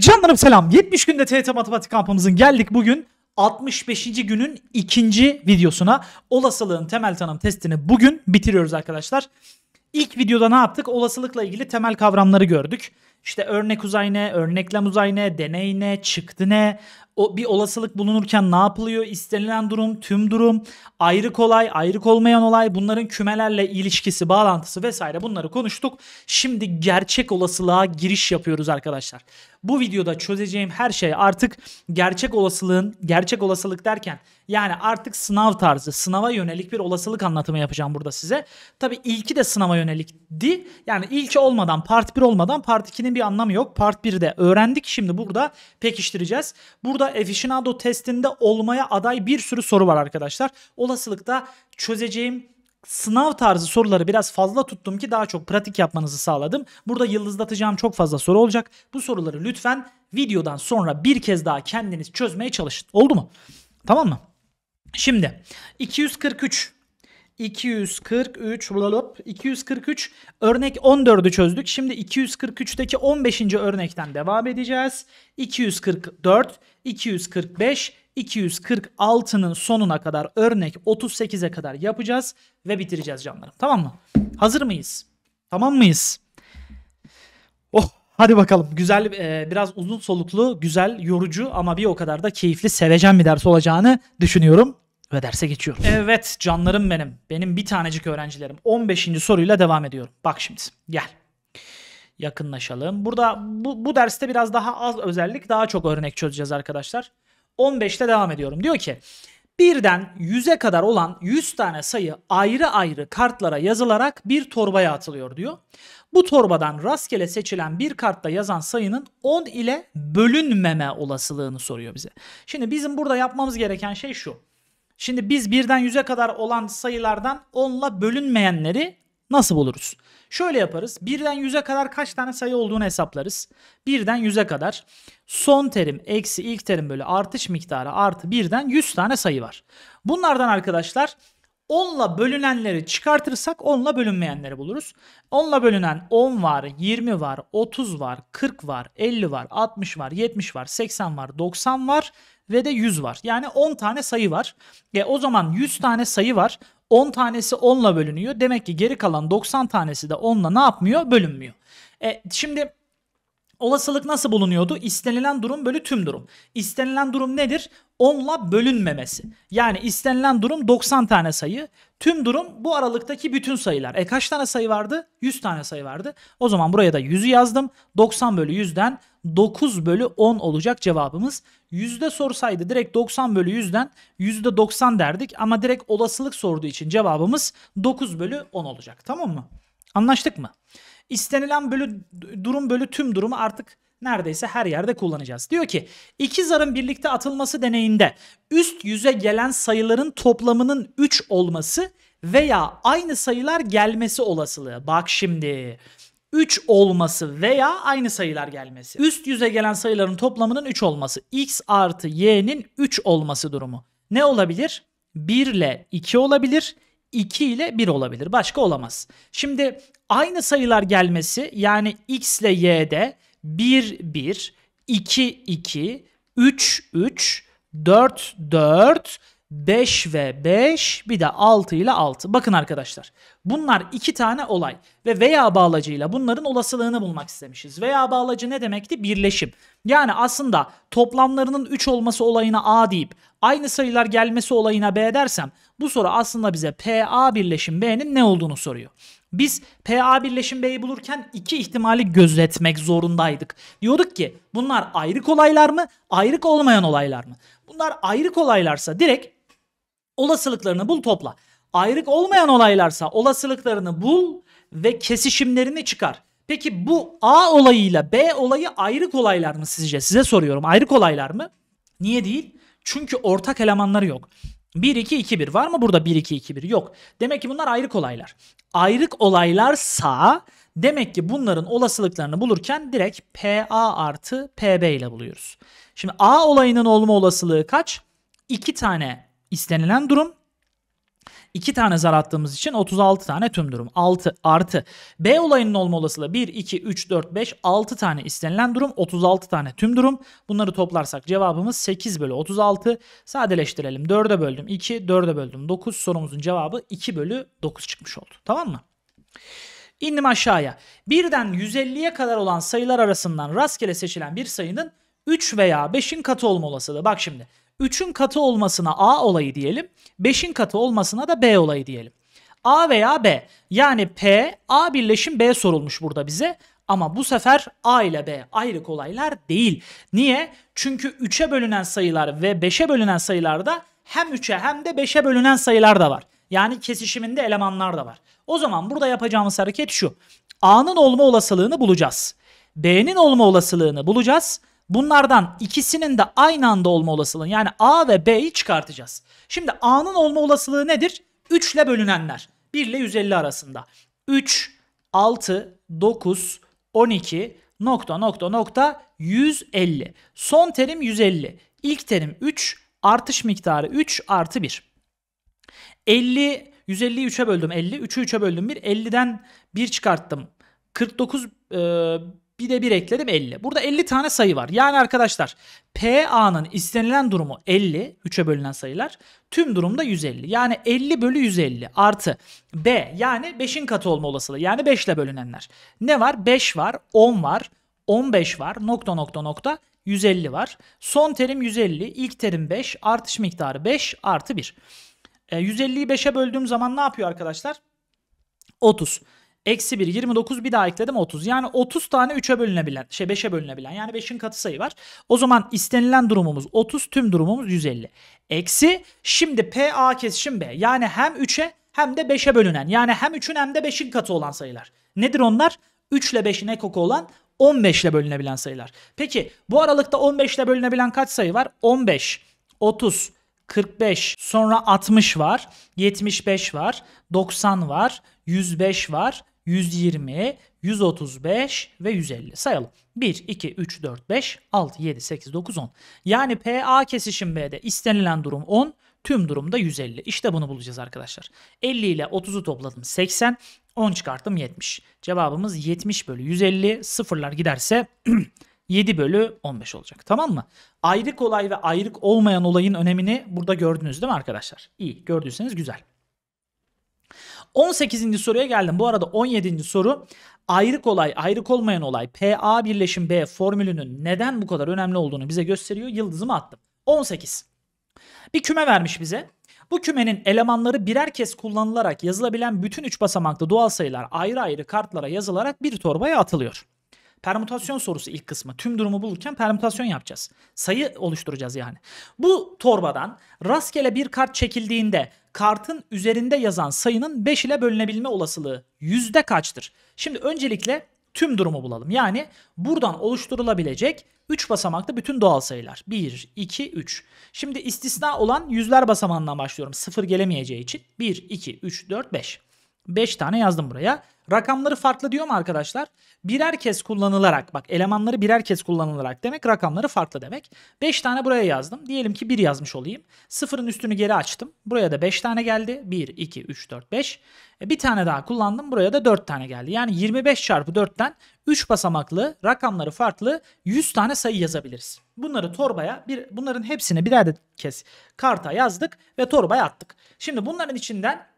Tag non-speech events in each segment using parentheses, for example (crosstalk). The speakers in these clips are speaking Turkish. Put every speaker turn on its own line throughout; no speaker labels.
Canlarım selam. 70 günde TYT Matematik kampımızın geldik bugün 65. günün ikinci videosuna. Olasılığın temel tanım testini bugün bitiriyoruz arkadaşlar. İlk videoda ne yaptık? Olasılıkla ilgili temel kavramları gördük. İşte örnek uzay ne, örneklem uzay ne, deney ne, çıktı ne, o bir olasılık bulunurken ne yapılıyor, istenilen durum, tüm durum, ayrık olay, ayrık olmayan olay, bunların kümelerle ilişkisi, bağlantısı vesaire bunları konuştuk. Şimdi gerçek olasılığa giriş yapıyoruz arkadaşlar. Bu videoda çözeceğim her şey artık gerçek olasılığın, gerçek olasılık derken yani artık sınav tarzı, sınava yönelik bir olasılık anlatımı yapacağım burada size. Tabii ilki de sınava yönelikti. Yani ilki olmadan, part 1 olmadan part 2'nin etmesinin bir anlamı yok. Part 1'de öğrendik şimdi burada pekiştireceğiz. Burada aficionado testinde olmaya aday bir sürü soru var arkadaşlar. Olasılıkta çözeceğim sınav tarzı soruları biraz fazla tuttum ki daha çok pratik yapmanızı sağladım. Burada yıldızlatacağım çok fazla soru olacak. Bu soruları lütfen videodan sonra bir kez daha kendiniz çözmeye çalışın. Oldu mu? Tamam mı? Şimdi 243 243 lalop 243 örnek 14'ü çözdük. Şimdi 243'teki 15. örnekten devam edeceğiz. 244, 245, 246'nın sonuna kadar örnek 38'e kadar yapacağız ve bitireceğiz canlarım. Tamam mı? Hazır mıyız? Tamam mıyız? Oh hadi bakalım güzel e, biraz uzun soluklu güzel yorucu ama bir o kadar da keyifli seveceğim bir ders olacağını düşünüyorum ve derse geçiyorum. Evet canlarım benim. Benim bir tanecik öğrencilerim. 15. soruyla devam ediyorum. Bak şimdi gel. Yakınlaşalım. Burada bu, bu derste biraz daha az özellik daha çok örnek çözeceğiz arkadaşlar. 15'te devam ediyorum. Diyor ki birden 100'e kadar olan 100 tane sayı ayrı ayrı kartlara yazılarak bir torbaya atılıyor diyor. Bu torbadan rastgele seçilen bir kartta yazan sayının 10 ile bölünmeme olasılığını soruyor bize. Şimdi bizim burada yapmamız gereken şey şu. Şimdi biz birden 100'e kadar olan sayılardan 10'la bölünmeyenleri nasıl buluruz? Şöyle yaparız. Birden 100'e kadar kaç tane sayı olduğunu hesaplarız. Birden 100'e kadar son terim eksi ilk terim bölü artış miktarı artı birden 100 tane sayı var. Bunlardan arkadaşlar 10'la bölünenleri çıkartırsak 10'la bölünmeyenleri buluruz. 10'la bölünen 10 var, 20 var, 30 var, 40 var, 50 var, 60 var, 70 var, 80 var, 90 var ve de 100 var. Yani 10 tane sayı var. E o zaman 100 tane sayı var. 10 tanesi 10'la bölünüyor. Demek ki geri kalan 90 tanesi de 10'la ne yapmıyor? Bölünmüyor. E şimdi olasılık nasıl bulunuyordu? İstenilen durum bölü tüm durum. İstenilen durum nedir? 10'la bölünmemesi. Yani istenilen durum 90 tane sayı. Tüm durum bu aralıktaki bütün sayılar. E kaç tane sayı vardı? 100 tane sayı vardı. O zaman buraya da 100'ü yazdım. 90 bölü 100'den 9 bölü 10 olacak cevabımız. Yüzde sorsaydı direkt 90 bölü 100'den yüzde 90 derdik ama direkt olasılık sorduğu için cevabımız 9 bölü 10 olacak. Tamam mı? Anlaştık mı? İstenilen bölü durum bölü tüm durumu artık neredeyse her yerde kullanacağız. Diyor ki iki zarın birlikte atılması deneyinde üst yüze gelen sayıların toplamının 3 olması veya aynı sayılar gelmesi olasılığı. Bak şimdi 3 olması veya aynı sayılar gelmesi. Üst yüze gelen sayıların toplamının 3 olması. X artı Y'nin 3 olması durumu. Ne olabilir? 1 ile 2 olabilir. 2 ile 1 olabilir. Başka olamaz. Şimdi aynı sayılar gelmesi yani X ile Y'de 1, 1, 2, 2, 3, 3, 4, 4 5 ve 5 bir de 6 ile 6. Bakın arkadaşlar bunlar iki tane olay ve veya bağlacıyla bunların olasılığını bulmak istemişiz. Veya bağlacı ne demekti? Birleşim. Yani aslında toplamlarının 3 olması olayına A deyip aynı sayılar gelmesi olayına B dersem bu soru aslında bize PA birleşim B'nin ne olduğunu soruyor. Biz PA birleşim B'yi bulurken iki ihtimali gözetmek zorundaydık. Diyorduk ki bunlar ayrık olaylar mı, ayrık olmayan olaylar mı? Bunlar ayrık olaylarsa direkt olasılıklarını bul topla. Ayrık olmayan olaylarsa olasılıklarını bul ve kesişimlerini çıkar. Peki bu A olayıyla B olayı ayrık olaylar mı sizce? Size soruyorum. Ayrık olaylar mı? Niye değil? Çünkü ortak elemanları yok. 1-2-2-1 var mı burada 1-2-2-1? Yok. Demek ki bunlar ayrık olaylar. Ayrık olaylarsa demek ki bunların olasılıklarını bulurken direkt PA artı PB ile buluyoruz. Şimdi A olayının olma olasılığı kaç? 2 tane istenilen durum. 2 tane zar attığımız için 36 tane tüm durum. 6 artı B olayının olma olasılığı 1, 2, 3, 4, 5, 6 tane istenilen durum, 36 tane tüm durum. Bunları toplarsak cevabımız 8 bölü 36. Sadeleştirelim. 4'e böldüm 2, 4'e böldüm 9. Sorumuzun cevabı 2 bölü 9 çıkmış oldu. Tamam mı? İndim aşağıya. Birden 150'ye kadar olan sayılar arasından rastgele seçilen bir sayının 3 veya 5'in katı olma olasılığı. Bak şimdi 3'ün katı olmasına A olayı diyelim. 5'in katı olmasına da B olayı diyelim. A veya B. Yani P, A birleşim B sorulmuş burada bize. Ama bu sefer A ile B ayrı kolaylar değil. Niye? Çünkü 3'e bölünen sayılar ve 5'e bölünen sayılarda hem 3'e hem de 5'e bölünen sayılar da var. Yani kesişiminde elemanlar da var. O zaman burada yapacağımız hareket şu. A'nın olma olasılığını bulacağız. B'nin olma olasılığını bulacağız. Bunlardan ikisinin de aynı anda olma olasılığını yani A ve B'yi çıkartacağız. Şimdi A'nın olma olasılığı nedir? 3 ile bölünenler. 1 ile 150 arasında. 3, 6, 9, 12, nokta nokta nokta 150. Son terim 150. İlk terim 3, artış miktarı 3 artı 1. 50, 150'yi 3'e böldüm 50, 3'ü 3'e böldüm 1, 50'den 1 çıkarttım. 49, e, bir de bir ekledim 50. Burada 50 tane sayı var. Yani arkadaşlar PA'nın istenilen durumu 50. 3'e bölünen sayılar. Tüm durumda 150. Yani 50 bölü 150 artı B yani 5'in katı olma olasılığı. Yani 5 ile bölünenler. Ne var? 5 var, 10 var, 15 var, nokta nokta nokta 150 var. Son terim 150, ilk terim 5, artış miktarı 5 artı 1. E, 150'yi 5'e böldüğüm zaman ne yapıyor arkadaşlar? 30. Eksi 1 29 bir daha ekledim 30. Yani 30 tane 3'e bölünebilen şey 5'e bölünebilen yani 5'in katı sayı var. O zaman istenilen durumumuz 30 tüm durumumuz 150. Eksi şimdi P A kesişim B yani hem 3'e hem de 5'e bölünen yani hem 3'ün hem de 5'in katı olan sayılar. Nedir onlar? 3 ile 5'in ekoku olan 15 ile bölünebilen sayılar. Peki bu aralıkta 15 ile bölünebilen kaç sayı var? 15, 30, 45, sonra 60 var, 75 var, 90 var, 105 var, 120, 135 ve 150 sayalım. 1, 2, 3, 4, 5, 6, 7, 8, 9, 10. Yani PA kesişim B'de istenilen durum 10, tüm durumda 150. İşte bunu bulacağız arkadaşlar. 50 ile 30'u topladım 80, 10 çıkarttım 70. Cevabımız 70 bölü 150, sıfırlar giderse 7 (clears throat) bölü 15 olacak. Tamam mı? Ayrık olay ve ayrık olmayan olayın önemini burada gördünüz değil mi arkadaşlar? İyi gördüyseniz güzel. 18. soruya geldim. Bu arada 17. soru ayrık olay, ayrık olmayan olay PA birleşim B formülünün neden bu kadar önemli olduğunu bize gösteriyor. Yıldızımı attım. 18. Bir küme vermiş bize. Bu kümenin elemanları birer kez kullanılarak yazılabilen bütün 3 basamaklı doğal sayılar ayrı ayrı kartlara yazılarak bir torbaya atılıyor. Permütasyon sorusu ilk kısmı. Tüm durumu bulurken permütasyon yapacağız. Sayı oluşturacağız yani. Bu torbadan rastgele bir kart çekildiğinde kartın üzerinde yazan sayının 5 ile bölünebilme olasılığı yüzde kaçtır? Şimdi öncelikle tüm durumu bulalım. Yani buradan oluşturulabilecek 3 basamaklı bütün doğal sayılar. 1, 2, 3. Şimdi istisna olan yüzler basamağından başlıyorum. 0 gelemeyeceği için. 1, 2, 3, 4, 5. 5 tane yazdım buraya. Rakamları farklı diyor mu arkadaşlar? Birer kez kullanılarak bak elemanları birer kez kullanılarak demek rakamları farklı demek. 5 tane buraya yazdım. Diyelim ki 1 yazmış olayım. Sıfırın üstünü geri açtım. Buraya da 5 tane geldi. 1, 2, 3, 4, 5. bir tane daha kullandım. Buraya da 4 tane geldi. Yani 25 çarpı 4'ten 3 basamaklı rakamları farklı 100 tane sayı yazabiliriz. Bunları torbaya bir bunların hepsini birer kez karta yazdık ve torbaya attık. Şimdi bunların içinden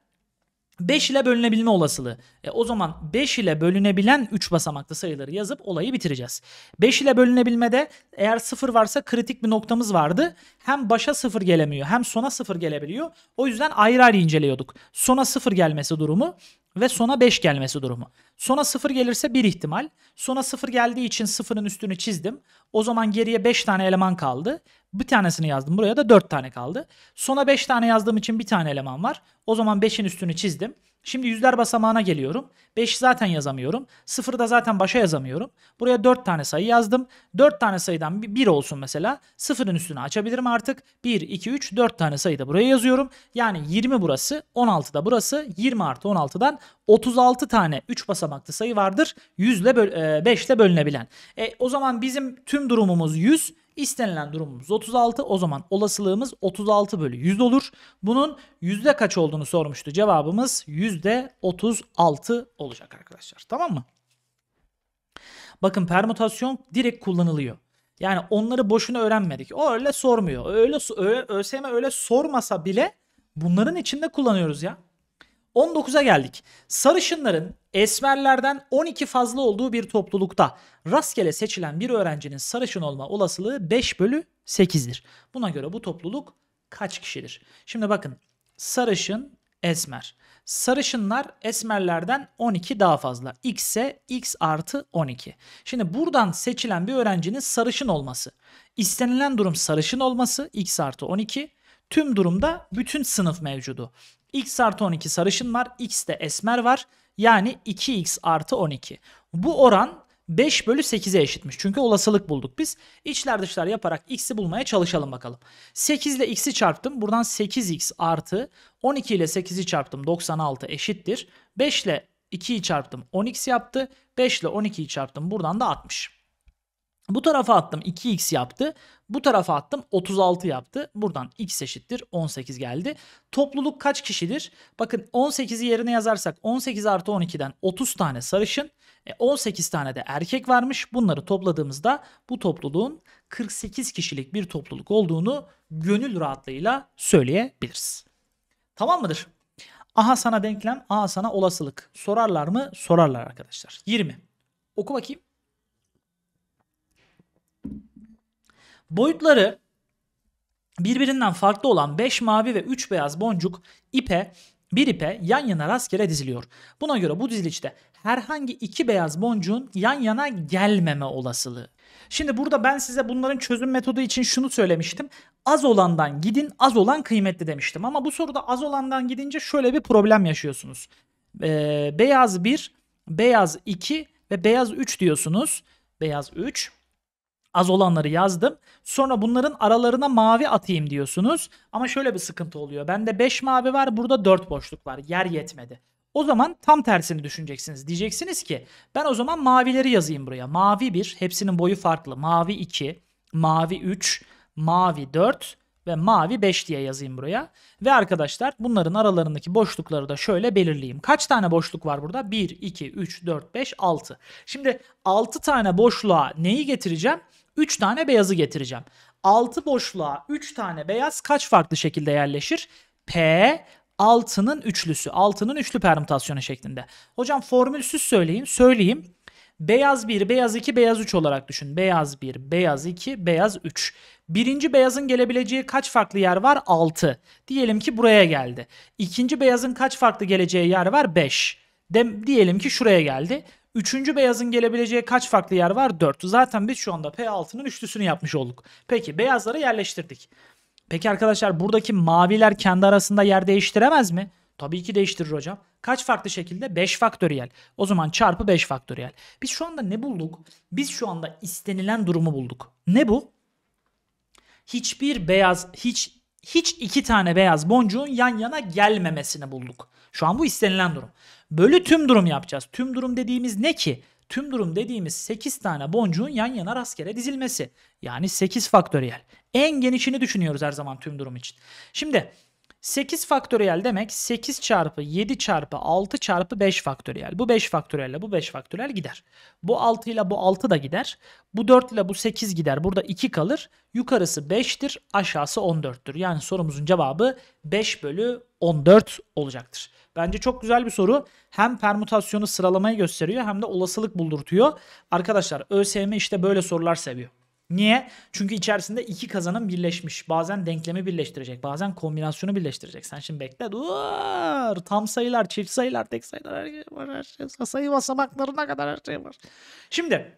5 ile bölünebilme olasılığı. E, o zaman 5 ile bölünebilen 3 basamaklı sayıları yazıp olayı bitireceğiz. 5 ile bölünebilmede eğer 0 varsa kritik bir noktamız vardı. Hem başa 0 gelemiyor hem sona 0 gelebiliyor. O yüzden ayrı ayrı inceliyorduk. Sona 0 gelmesi durumu ve sona 5 gelmesi durumu. Sona 0 gelirse bir ihtimal. Sona 0 geldiği için 0'ın üstünü çizdim. O zaman geriye 5 tane eleman kaldı. Bir tanesini yazdım. Buraya da 4 tane kaldı. Sona 5 tane yazdığım için bir tane eleman var. O zaman 5'in üstünü çizdim. Şimdi yüzler basamağına geliyorum. 5 zaten yazamıyorum. 0 da zaten başa yazamıyorum. Buraya 4 tane sayı yazdım. 4 tane sayıdan 1 olsun mesela. 0'ın üstünü açabilirim artık. 1, 2, 3, 4 tane sayı da buraya yazıyorum. Yani 20 burası, 16 da burası. 20 artı 16'dan 36 tane 3 basamaklı sayı vardır. 100 ile böl 5 e, ile bölünebilen. E, o zaman bizim tüm durumumuz 100. İstenilen durumumuz 36. O zaman olasılığımız 36 bölü 100 olur. Bunun yüzde kaç olduğunu sormuştu. Cevabımız yüzde 36 olacak arkadaşlar. Tamam mı? Bakın permütasyon direkt kullanılıyor. Yani onları boşuna öğrenmedik. O öyle sormuyor. Öyle, öyle ÖSYM öyle sormasa bile bunların içinde kullanıyoruz ya. 19'a geldik. Sarışınların esmerlerden 12 fazla olduğu bir toplulukta rastgele seçilen bir öğrencinin sarışın olma olasılığı 5 bölü 8'dir. Buna göre bu topluluk kaç kişidir? Şimdi bakın sarışın esmer. Sarışınlar esmerlerden 12 daha fazla. X ise X artı 12. Şimdi buradan seçilen bir öğrencinin sarışın olması. İstenilen durum sarışın olması X artı 12. Tüm durumda bütün sınıf mevcudu. X artı 12 sarışın var. X de esmer var. Yani 2x artı 12. Bu oran 5 bölü 8'e eşitmiş. Çünkü olasılık bulduk biz. İçler dışlar yaparak x'i bulmaya çalışalım bakalım. 8 ile x'i çarptım. Buradan 8x artı 12 ile 8'i çarptım. 96 eşittir. 5 ile 2'yi çarptım. 10x yaptı. 5 ile 12'yi çarptım. Buradan da 60. Bu tarafa attım 2x yaptı. Bu tarafa attım 36 yaptı. Buradan x eşittir 18 geldi. Topluluk kaç kişidir? Bakın 18'i yerine yazarsak 18 artı 12'den 30 tane sarışın 18 e, tane de erkek varmış. Bunları topladığımızda bu topluluğun 48 kişilik bir topluluk olduğunu gönül rahatlığıyla söyleyebiliriz. Tamam mıdır? Aha sana denklem, aha sana olasılık. Sorarlar mı? Sorarlar arkadaşlar. 20. Oku bakayım. Boyutları birbirinden farklı olan 5 mavi ve 3 beyaz boncuk ipe bir ipe yan yana rastgele diziliyor. Buna göre bu dizilişte herhangi iki beyaz boncuğun yan yana gelmeme olasılığı. Şimdi burada ben size bunların çözüm metodu için şunu söylemiştim. Az olandan gidin, az olan kıymetli demiştim. Ama bu soruda az olandan gidince şöyle bir problem yaşıyorsunuz. Ee, beyaz 1, beyaz 2 ve beyaz 3 diyorsunuz. Beyaz 3, Az olanları yazdım. Sonra bunların aralarına mavi atayım diyorsunuz. Ama şöyle bir sıkıntı oluyor. Bende 5 mavi var burada 4 boşluk var. Yer yetmedi. O zaman tam tersini düşüneceksiniz. Diyeceksiniz ki ben o zaman mavileri yazayım buraya. Mavi 1 hepsinin boyu farklı. Mavi 2, mavi 3, mavi 4 ve mavi 5 diye yazayım buraya. Ve arkadaşlar bunların aralarındaki boşlukları da şöyle belirleyeyim. Kaç tane boşluk var burada? 1, 2, 3, 4, 5, 6. Şimdi 6 tane boşluğa neyi getireceğim? 3 tane beyazı getireceğim. 6 boşluğa 3 tane beyaz kaç farklı şekilde yerleşir? P 6'nın üçlüsü. 6'nın üçlü permütasyonu şeklinde. Hocam formülsüz söyleyin. Söyleyeyim. Beyaz 1, beyaz 2, beyaz 3 olarak düşün. Beyaz 1, beyaz 2, beyaz 3. Birinci beyazın gelebileceği kaç farklı yer var? 6. Diyelim ki buraya geldi. İkinci beyazın kaç farklı geleceği yer var? 5. De, diyelim ki şuraya geldi. Üçüncü beyazın gelebileceği kaç farklı yer var? 4. Zaten biz şu anda P6'nın üçlüsünü yapmış olduk. Peki beyazları yerleştirdik. Peki arkadaşlar buradaki maviler kendi arasında yer değiştiremez mi? Tabii ki değiştirir hocam. Kaç farklı şekilde? 5 faktöriyel. O zaman çarpı 5 faktöriyel. Biz şu anda ne bulduk? Biz şu anda istenilen durumu bulduk. Ne bu? Hiçbir beyaz, hiç hiç iki tane beyaz boncuğun yan yana gelmemesini bulduk. Şu an bu istenilen durum bölü tüm durum yapacağız. Tüm durum dediğimiz ne ki? Tüm durum dediğimiz 8 tane boncuğun yan yana rastgele dizilmesi. Yani 8 faktöriyel. En genişini düşünüyoruz her zaman tüm durum için. Şimdi 8 faktöriyel demek 8 çarpı 7 çarpı 6 çarpı 5 faktöriyel. Bu 5 faktöriyel bu 5 faktöriyel gider. Bu 6 ile bu 6 da gider. Bu 4 ile bu 8 gider. Burada 2 kalır. Yukarısı 5'tir aşağısı 14'tür. Yani sorumuzun cevabı 5 bölü 14 olacaktır. Bence çok güzel bir soru. Hem permütasyonu sıralamayı gösteriyor hem de olasılık buldurtuyor. Arkadaşlar ÖSYM işte böyle sorular seviyor. Niye? Çünkü içerisinde iki kazanım birleşmiş. Bazen denklemi birleştirecek. Bazen kombinasyonu birleştirecek. Sen şimdi bekle dur. Tam sayılar, çift sayılar, tek sayılar her şey var. Her şey var. Sayı basamaklarına kadar her şey var. Şimdi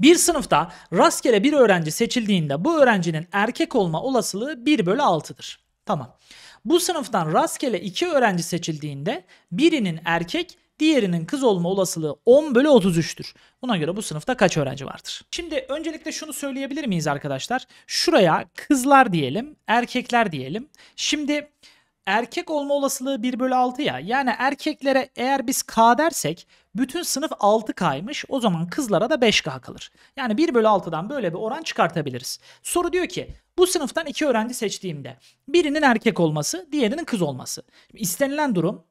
bir sınıfta rastgele bir öğrenci seçildiğinde bu öğrencinin erkek olma olasılığı 1 bölü 6'dır. Tamam. Bu sınıftan rastgele iki öğrenci seçildiğinde birinin erkek diğerinin kız olma olasılığı 10 bölü 33'tür. Buna göre bu sınıfta kaç öğrenci vardır? Şimdi öncelikle şunu söyleyebilir miyiz arkadaşlar? Şuraya kızlar diyelim, erkekler diyelim. Şimdi erkek olma olasılığı 1 bölü 6 ya. Yani erkeklere eğer biz K dersek bütün sınıf 6 kaymış O zaman kızlara da 5K kalır. Yani 1 bölü 6'dan böyle bir oran çıkartabiliriz. Soru diyor ki bu sınıftan iki öğrenci seçtiğimde birinin erkek olması diğerinin kız olması. Şimdi istenilen durum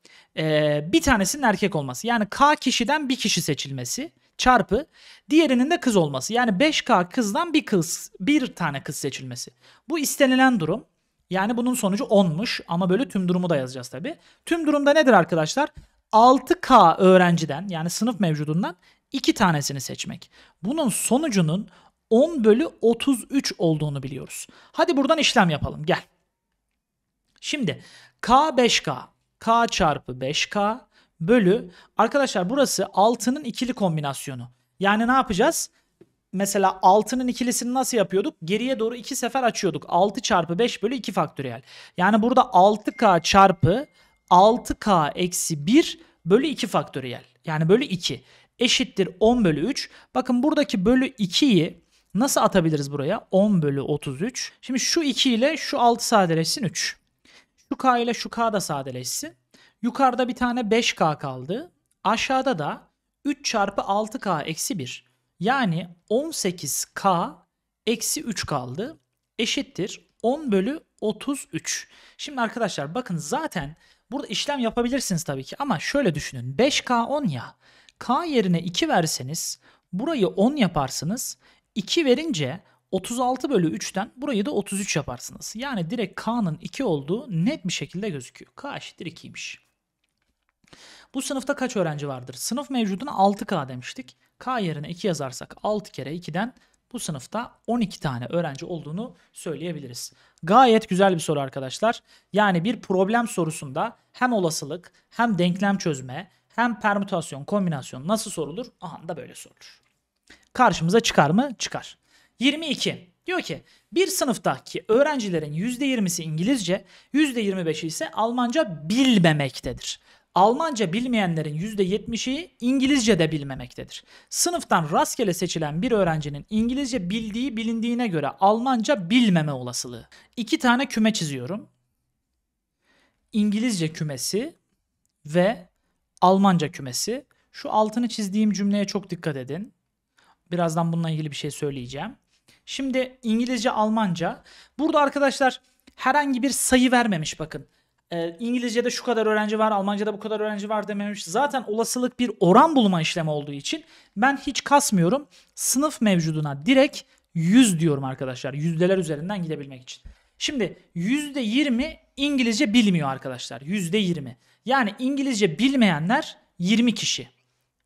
bir tanesinin erkek olması. Yani K kişiden bir kişi seçilmesi çarpı diğerinin de kız olması. Yani 5K kızdan bir kız bir tane kız seçilmesi. Bu istenilen durum. Yani bunun sonucu 10'muş ama böyle tüm durumu da yazacağız tabi. Tüm durumda nedir arkadaşlar? 6K öğrenciden yani sınıf mevcudundan 2 tanesini seçmek. Bunun sonucunun 10 bölü 33 olduğunu biliyoruz. Hadi buradan işlem yapalım gel. Şimdi K 5K. K çarpı 5K bölü arkadaşlar burası 6'nın ikili kombinasyonu. Yani ne yapacağız? mesela 6'nın ikilisini nasıl yapıyorduk? Geriye doğru 2 sefer açıyorduk. 6 çarpı 5 bölü 2 faktöriyel. Yani burada 6k çarpı 6k eksi 1 bölü 2 faktöriyel. Yani bölü 2 eşittir 10 bölü 3. Bakın buradaki bölü 2'yi nasıl atabiliriz buraya? 10 bölü 33. Şimdi şu 2 ile şu 6 sadeleşsin 3. Şu k ile şu k da sadeleşsin. Yukarıda bir tane 5k kaldı. Aşağıda da 3 çarpı 6k eksi 1. Yani 18K eksi 3 kaldı. Eşittir 10 bölü 33. Şimdi arkadaşlar bakın zaten burada işlem yapabilirsiniz tabii ki ama şöyle düşünün. 5K 10 ya. K yerine 2 verseniz burayı 10 yaparsınız. 2 verince 36 bölü 3'ten burayı da 33 yaparsınız. Yani direkt K'nın 2 olduğu net bir şekilde gözüküyor. K eşittir 2'ymiş. Bu sınıfta kaç öğrenci vardır? Sınıf mevcuduna 6K demiştik. K yerine 2 yazarsak 6 kere 2'den bu sınıfta 12 tane öğrenci olduğunu söyleyebiliriz. Gayet güzel bir soru arkadaşlar. Yani bir problem sorusunda hem olasılık hem denklem çözme hem permütasyon kombinasyon nasıl sorulur? Aha da böyle sorulur. Karşımıza çıkar mı? Çıkar. 22. Diyor ki bir sınıftaki öğrencilerin %20'si İngilizce, %25'i ise Almanca bilmemektedir. Almanca bilmeyenlerin %70'i İngilizce de bilmemektedir. Sınıftan rastgele seçilen bir öğrencinin İngilizce bildiği bilindiğine göre Almanca bilmeme olasılığı. İki tane küme çiziyorum. İngilizce kümesi ve Almanca kümesi. Şu altını çizdiğim cümleye çok dikkat edin. Birazdan bununla ilgili bir şey söyleyeceğim. Şimdi İngilizce, Almanca. Burada arkadaşlar herhangi bir sayı vermemiş bakın e, İngilizce'de şu kadar öğrenci var, Almanca'da bu kadar öğrenci var dememiş. Zaten olasılık bir oran bulma işlemi olduğu için ben hiç kasmıyorum. Sınıf mevcuduna direkt 100 diyorum arkadaşlar. Yüzdeler üzerinden gidebilmek için. Şimdi %20 İngilizce bilmiyor arkadaşlar. %20. Yani İngilizce bilmeyenler 20 kişi.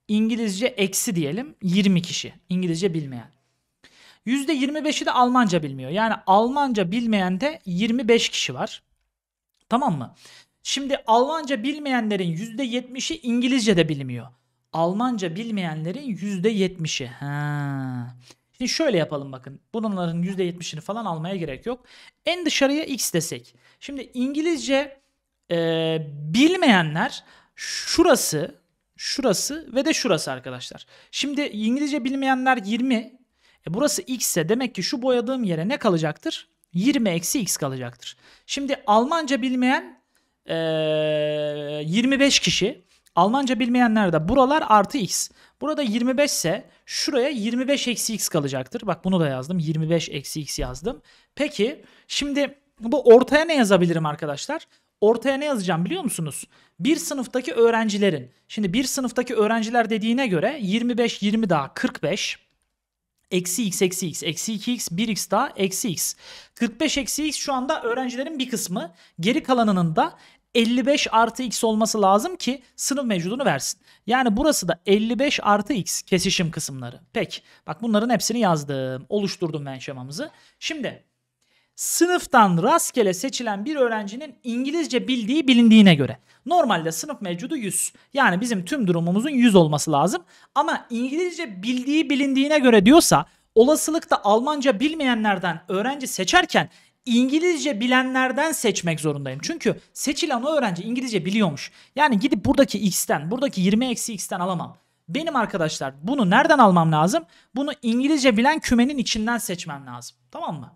İngilizce eksi diyelim 20 kişi. İngilizce bilmeyen. %25'i de Almanca bilmiyor. Yani Almanca bilmeyen de 25 kişi var. Tamam mı? Şimdi Almanca bilmeyenlerin %70'i İngilizce de bilmiyor. Almanca bilmeyenlerin %70'i. Ha. Şimdi şöyle yapalım bakın. Bunların %70'ini falan almaya gerek yok. En dışarıya x desek. Şimdi İngilizce e, bilmeyenler şurası, şurası ve de şurası arkadaşlar. Şimdi İngilizce bilmeyenler 20. E burası x ise demek ki şu boyadığım yere ne kalacaktır? 20 eksi x kalacaktır. Şimdi Almanca bilmeyen e, 25 kişi. Almanca bilmeyenler de buralar artı x. Burada 25 ise şuraya 25 eksi x kalacaktır. Bak bunu da yazdım. 25 eksi x yazdım. Peki şimdi bu ortaya ne yazabilirim arkadaşlar? Ortaya ne yazacağım biliyor musunuz? Bir sınıftaki öğrencilerin. Şimdi bir sınıftaki öğrenciler dediğine göre 25, 20 daha 45. Eksi x eksi x. Eksi 2x 1x daha eksi x. 45 eksi x şu anda öğrencilerin bir kısmı. Geri kalanının da 55 artı x olması lazım ki sınıf mevcudunu versin. Yani burası da 55 artı x kesişim kısımları. Peki bak bunların hepsini yazdım. Oluşturdum ben şemamızı. Şimdi sınıftan rastgele seçilen bir öğrencinin İngilizce bildiği bilindiğine göre. Normalde sınıf mevcudu 100. Yani bizim tüm durumumuzun 100 olması lazım. Ama İngilizce bildiği bilindiğine göre diyorsa olasılıkta Almanca bilmeyenlerden öğrenci seçerken İngilizce bilenlerden seçmek zorundayım. Çünkü seçilen o öğrenci İngilizce biliyormuş. Yani gidip buradaki x'ten, buradaki 20 eksi x'ten alamam. Benim arkadaşlar bunu nereden almam lazım? Bunu İngilizce bilen kümenin içinden seçmem lazım. Tamam mı?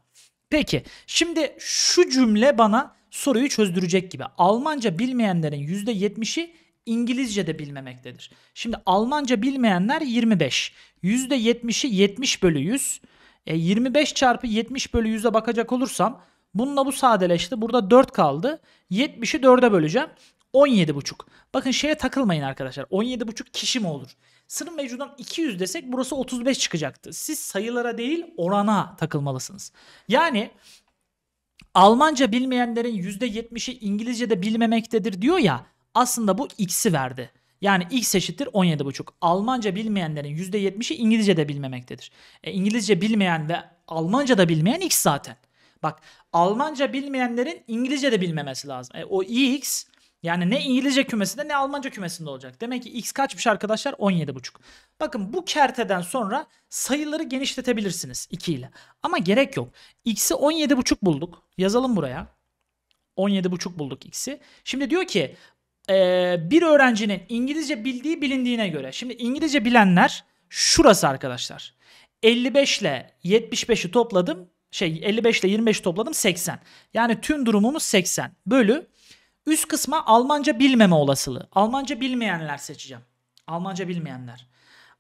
Peki şimdi şu cümle bana soruyu çözdürecek gibi. Almanca bilmeyenlerin %70'i İngilizce de bilmemektedir. Şimdi Almanca bilmeyenler 25. %70'i 70 bölü 100. E 25 çarpı 70 bölü 100'e bakacak olursam bununla bu sadeleşti. Burada 4 kaldı. 70'i 4'e böleceğim. 17,5. Bakın şeye takılmayın arkadaşlar. 17,5 kişi mi olur? Sırın mevcudan 200 desek burası 35 çıkacaktı. Siz sayılara değil orana takılmalısınız. Yani Almanca bilmeyenlerin %70'i İngilizce de bilmemektedir diyor ya aslında bu x'i verdi. Yani x eşittir 17,5. Almanca bilmeyenlerin %70'i İngilizce de bilmemektedir. E, İngilizce bilmeyen ve Almanca da bilmeyen x zaten. Bak Almanca bilmeyenlerin İngilizce de bilmemesi lazım. E, o x yani ne İngilizce kümesinde ne Almanca kümesinde olacak. Demek ki x kaçmış arkadaşlar? 17,5. Bakın bu kerteden sonra sayıları genişletebilirsiniz 2 ile. Ama gerek yok. X'i 17,5 bulduk. Yazalım buraya. 17,5 bulduk x'i. Şimdi diyor ki bir öğrencinin İngilizce bildiği bilindiğine göre. Şimdi İngilizce bilenler şurası arkadaşlar. 55 ile 75'i topladım. Şey 55 ile 25'i topladım 80. Yani tüm durumumuz 80 bölü Üst kısma Almanca bilmeme olasılığı. Almanca bilmeyenler seçeceğim. Almanca bilmeyenler.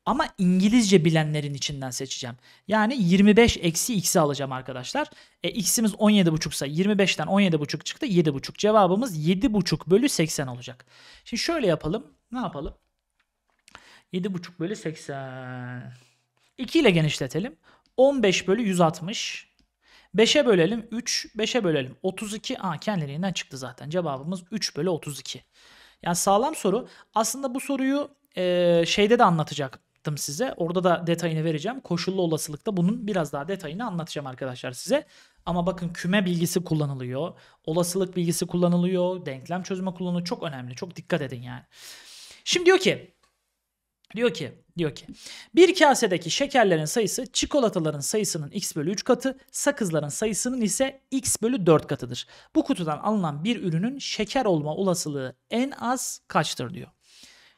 Ama İngilizce bilenlerin içinden seçeceğim. Yani 25 eksi x'i alacağım arkadaşlar. E, x'imiz 17,5 ise 25'ten 17,5 çıktı. 7,5 cevabımız 7,5 bölü 80 olacak. Şimdi şöyle yapalım. Ne yapalım? 7,5 bölü 80. 2 ile genişletelim. 15 bölü 160. 5'e bölelim 3, 5'e bölelim 32. Aa kendiliğinden çıktı zaten. Cevabımız 3 bölü 32. Yani sağlam soru. Aslında bu soruyu e, şeyde de anlatacaktım size. Orada da detayını vereceğim. Koşullu olasılıkta bunun biraz daha detayını anlatacağım arkadaşlar size. Ama bakın küme bilgisi kullanılıyor. Olasılık bilgisi kullanılıyor. Denklem çözme kullanılıyor. Çok önemli. Çok dikkat edin yani. Şimdi diyor ki Diyor ki, diyor ki bir kasedeki şekerlerin sayısı çikolataların sayısının x bölü 3 katı, sakızların sayısının ise x bölü 4 katıdır. Bu kutudan alınan bir ürünün şeker olma olasılığı en az kaçtır diyor.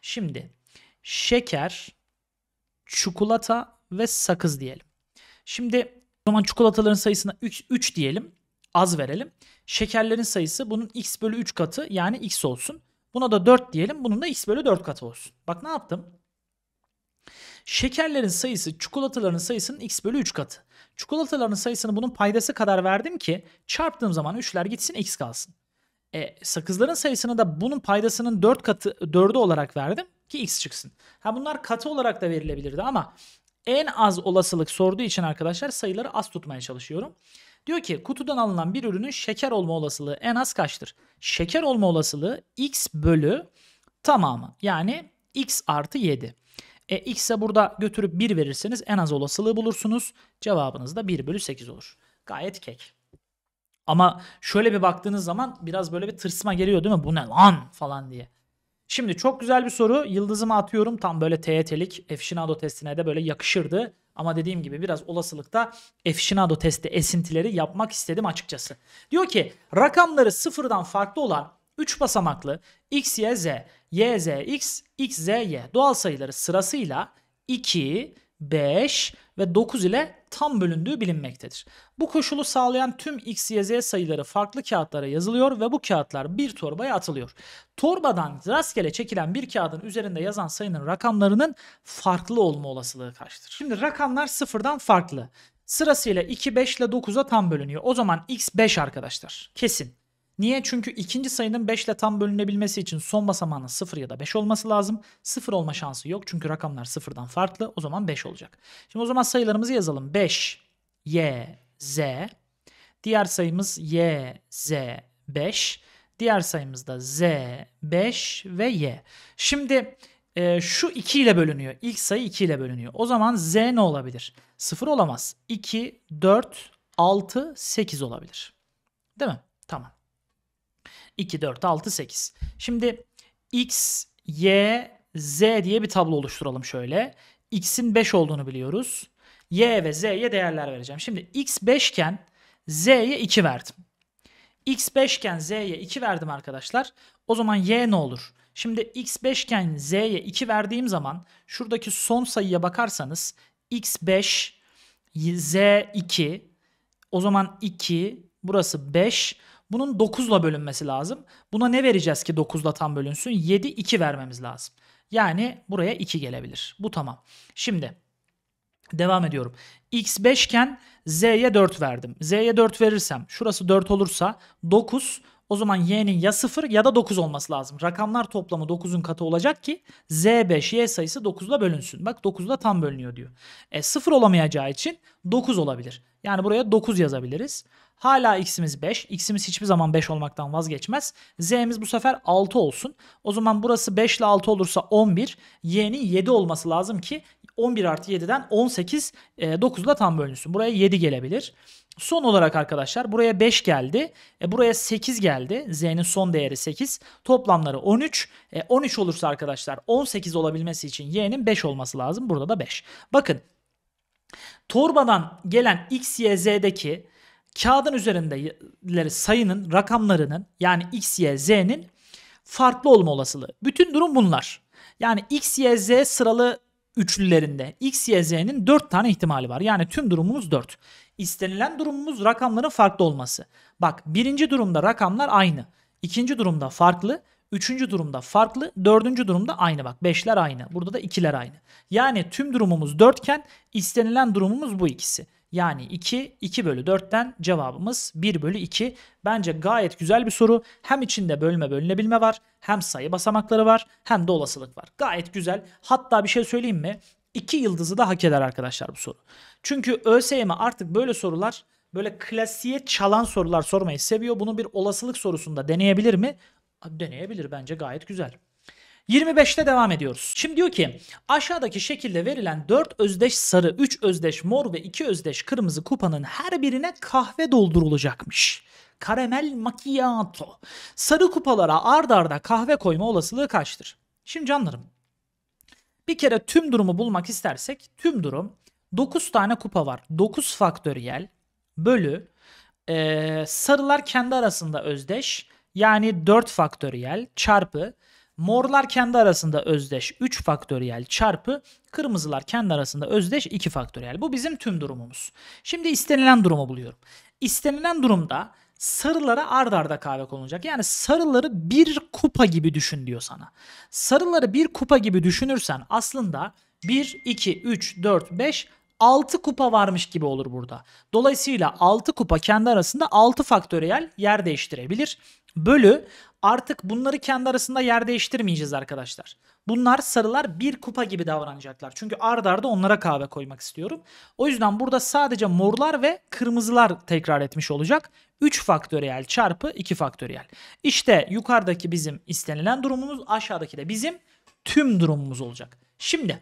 Şimdi şeker, çikolata ve sakız diyelim. Şimdi o zaman çikolataların sayısına 3, 3 diyelim. Az verelim. Şekerlerin sayısı bunun x bölü 3 katı yani x olsun. Buna da 4 diyelim. Bunun da x bölü 4 katı olsun. Bak ne yaptım? Şekerlerin sayısı çikolataların sayısının x bölü 3 katı. Çikolataların sayısını bunun paydası kadar verdim ki çarptığım zaman 3'ler gitsin x kalsın. E, sakızların sayısını da bunun paydasının 4 katı 4'ü olarak verdim ki x çıksın. Ha bunlar katı olarak da verilebilirdi ama en az olasılık sorduğu için arkadaşlar sayıları az tutmaya çalışıyorum. Diyor ki kutudan alınan bir ürünün şeker olma olasılığı en az kaçtır? Şeker olma olasılığı x bölü tamamı yani x artı 7. E, x'e burada götürüp 1 verirseniz en az olasılığı bulursunuz. Cevabınız da 1 bölü 8 olur. Gayet kek. Ama şöyle bir baktığınız zaman biraz böyle bir tırsma geliyor değil mi? Bu ne lan falan diye. Şimdi çok güzel bir soru. Yıldızımı atıyorum. Tam böyle TYT'lik Efşinado testine de böyle yakışırdı. Ama dediğim gibi biraz olasılıkta Efşinado testi esintileri yapmak istedim açıkçası. Diyor ki rakamları sıfırdan farklı olan 3 basamaklı x, y, z, y, z, x, x, z, y doğal sayıları sırasıyla 2, 5 ve 9 ile tam bölündüğü bilinmektedir. Bu koşulu sağlayan tüm x, y, z sayıları farklı kağıtlara yazılıyor ve bu kağıtlar bir torbaya atılıyor. Torbadan rastgele çekilen bir kağıdın üzerinde yazan sayının rakamlarının farklı olma olasılığı kaçtır? Şimdi rakamlar sıfırdan farklı. Sırasıyla 2, 5 ile 9'a tam bölünüyor. O zaman x 5 arkadaşlar. Kesin. Niye? Çünkü ikinci sayının 5 ile tam bölünebilmesi için son basamağının 0 ya da 5 olması lazım. 0 olma şansı yok çünkü rakamlar 0'dan farklı. O zaman 5 olacak. Şimdi o zaman sayılarımızı yazalım. 5, y, z. Diğer sayımız y, z, 5. Diğer sayımız da z, 5 ve y. Şimdi e, şu 2 ile bölünüyor. İlk sayı 2 ile bölünüyor. O zaman z ne olabilir? 0 olamaz. 2, 4, 6, 8 olabilir. Değil mi? Tamam. 2, 4, 6, 8. Şimdi x, y, z diye bir tablo oluşturalım şöyle. x'in 5 olduğunu biliyoruz. y ve z'ye değerler vereceğim. Şimdi x 5 iken z'ye 2 verdim. x 5 iken z'ye 2 verdim arkadaşlar. O zaman y ne olur? Şimdi x5 iken z'ye 2 verdiğim zaman şuradaki son sayıya bakarsanız x5 z2 o zaman 2 burası 5 bunun 9'la bölünmesi lazım. Buna ne vereceğiz ki 9'la tam bölünsün? 7, 2 vermemiz lazım. Yani buraya 2 gelebilir. Bu tamam. Şimdi devam ediyorum. X 5 iken Z'ye 4 verdim. Z'ye 4 verirsem şurası 4 olursa 9 o zaman y'nin ya 0 ya da 9 olması lazım. Rakamlar toplamı 9'un katı olacak ki z5 y sayısı 9'la bölünsün. Bak 9'la tam bölünüyor diyor. E 0 olamayacağı için 9 olabilir. Yani buraya 9 yazabiliriz. Hala x'imiz 5. x'imiz hiçbir zaman 5 olmaktan vazgeçmez. z'miz bu sefer 6 olsun. O zaman burası 5 ile 6 olursa 11. y'nin 7 olması lazım ki 11 artı 7'den 18 e, 9 ile tam bölünsün. Buraya 7 gelebilir. Son olarak arkadaşlar buraya 5 geldi. E, buraya 8 geldi. Z'nin son değeri 8. Toplamları 13. E, 13 olursa arkadaşlar 18 olabilmesi için Y'nin 5 olması lazım. Burada da 5. Bakın torbadan gelen X, Y, Z'deki kağıdın üzerindeleri sayının rakamlarının yani x, y, z'nin farklı olma olasılığı. Bütün durum bunlar. Yani x, y, z sıralı üçlülerinde x, y, z'nin 4 tane ihtimali var. Yani tüm durumumuz 4. İstenilen durumumuz rakamların farklı olması. Bak birinci durumda rakamlar aynı. İkinci durumda farklı. Üçüncü durumda farklı. Dördüncü durumda aynı bak. Beşler aynı. Burada da ikiler aynı. Yani tüm durumumuz dörtken istenilen durumumuz bu ikisi. Yani 2, 2 bölü 4'ten cevabımız 1 bölü 2. Bence gayet güzel bir soru. Hem içinde bölme bölünebilme var, hem sayı basamakları var, hem de olasılık var. Gayet güzel. Hatta bir şey söyleyeyim mi? 2 yıldızı da hak eder arkadaşlar bu soru. Çünkü ÖSYM artık böyle sorular böyle klasiğe çalan sorular sormayı seviyor. Bunu bir olasılık sorusunda deneyebilir mi? Deneyebilir bence gayet güzel. 25'te devam ediyoruz. Şimdi diyor ki aşağıdaki şekilde verilen 4 özdeş sarı, 3 özdeş mor ve 2 özdeş kırmızı kupanın her birine kahve doldurulacakmış karamel macchiato. Sarı kupalara ard arda kahve koyma olasılığı kaçtır? Şimdi canlarım bir kere tüm durumu bulmak istersek tüm durum 9 tane kupa var. 9 faktöriyel bölü e, sarılar kendi arasında özdeş yani 4 faktöriyel çarpı Morlar kendi arasında özdeş 3 faktöriyel çarpı kırmızılar kendi arasında özdeş 2 faktöriyel. Bu bizim tüm durumumuz. Şimdi istenilen durumu buluyorum. İstenilen durumda sarılara ard arda kahve konulacak. Yani sarıları bir kupa gibi düşün diyor sana. Sarıları bir kupa gibi düşünürsen aslında 1, 2, 3, 4, 5, 6 kupa varmış gibi olur burada. Dolayısıyla 6 kupa kendi arasında 6 faktöriyel yer değiştirebilir bölü artık bunları kendi arasında yer değiştirmeyeceğiz arkadaşlar. Bunlar sarılar bir kupa gibi davranacaklar. Çünkü ard arda onlara kahve koymak istiyorum. O yüzden burada sadece morlar ve kırmızılar tekrar etmiş olacak. 3 faktöriyel çarpı 2 faktöriyel. İşte yukarıdaki bizim istenilen durumumuz aşağıdaki de bizim tüm durumumuz olacak. Şimdi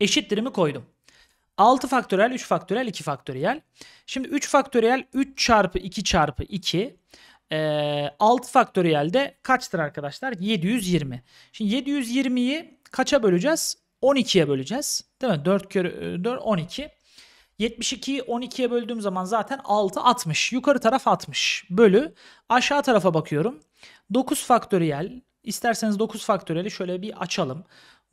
eşittirimi koydum. 6 faktöriyel, 3 faktöriyel, 2 faktöriyel. Şimdi 3 faktöriyel 3 çarpı 2 çarpı 2 e, ee, 6 faktöriyel de kaçtır arkadaşlar? 720. Şimdi 720'yi kaça böleceğiz? 12'ye böleceğiz. Değil mi? 4 kere 4 12. 72'yi 12'ye böldüğüm zaman zaten 6 60. Yukarı taraf 60 bölü. Aşağı tarafa bakıyorum. 9 faktöriyel. İsterseniz 9 faktöriyeli şöyle bir açalım.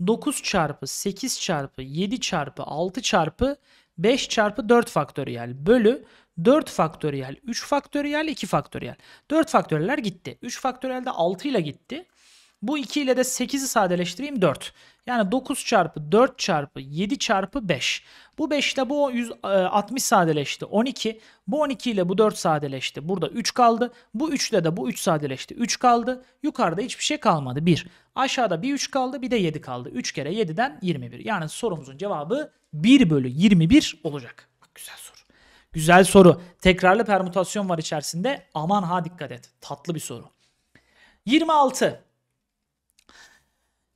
9 çarpı 8 çarpı 7 çarpı 6 çarpı 5 çarpı 4 faktöriyel bölü 4 faktöriyel 3 faktöriyel 2 faktöriyel. 4 faktöriyeller gitti. 3 faktöriyel de 6 ile gitti. Bu 2 ile de 8'i sadeleştireyim 4. Yani 9 çarpı 4 çarpı 7 çarpı 5. Bu 5 ile bu 160 e, sadeleşti 12. Bu 12 ile bu 4 sadeleşti. Burada 3 kaldı. Bu 3 ile de bu 3 sadeleşti. 3 kaldı. Yukarıda hiçbir şey kalmadı. 1. Aşağıda bir 3 kaldı bir de 7 kaldı. 3 kere 7'den 21. Yani sorumuzun cevabı 1 bölü 21 olacak. Bak güzel soru. Güzel soru. Tekrarlı permütasyon var içerisinde. Aman ha dikkat et. Tatlı bir soru. 26.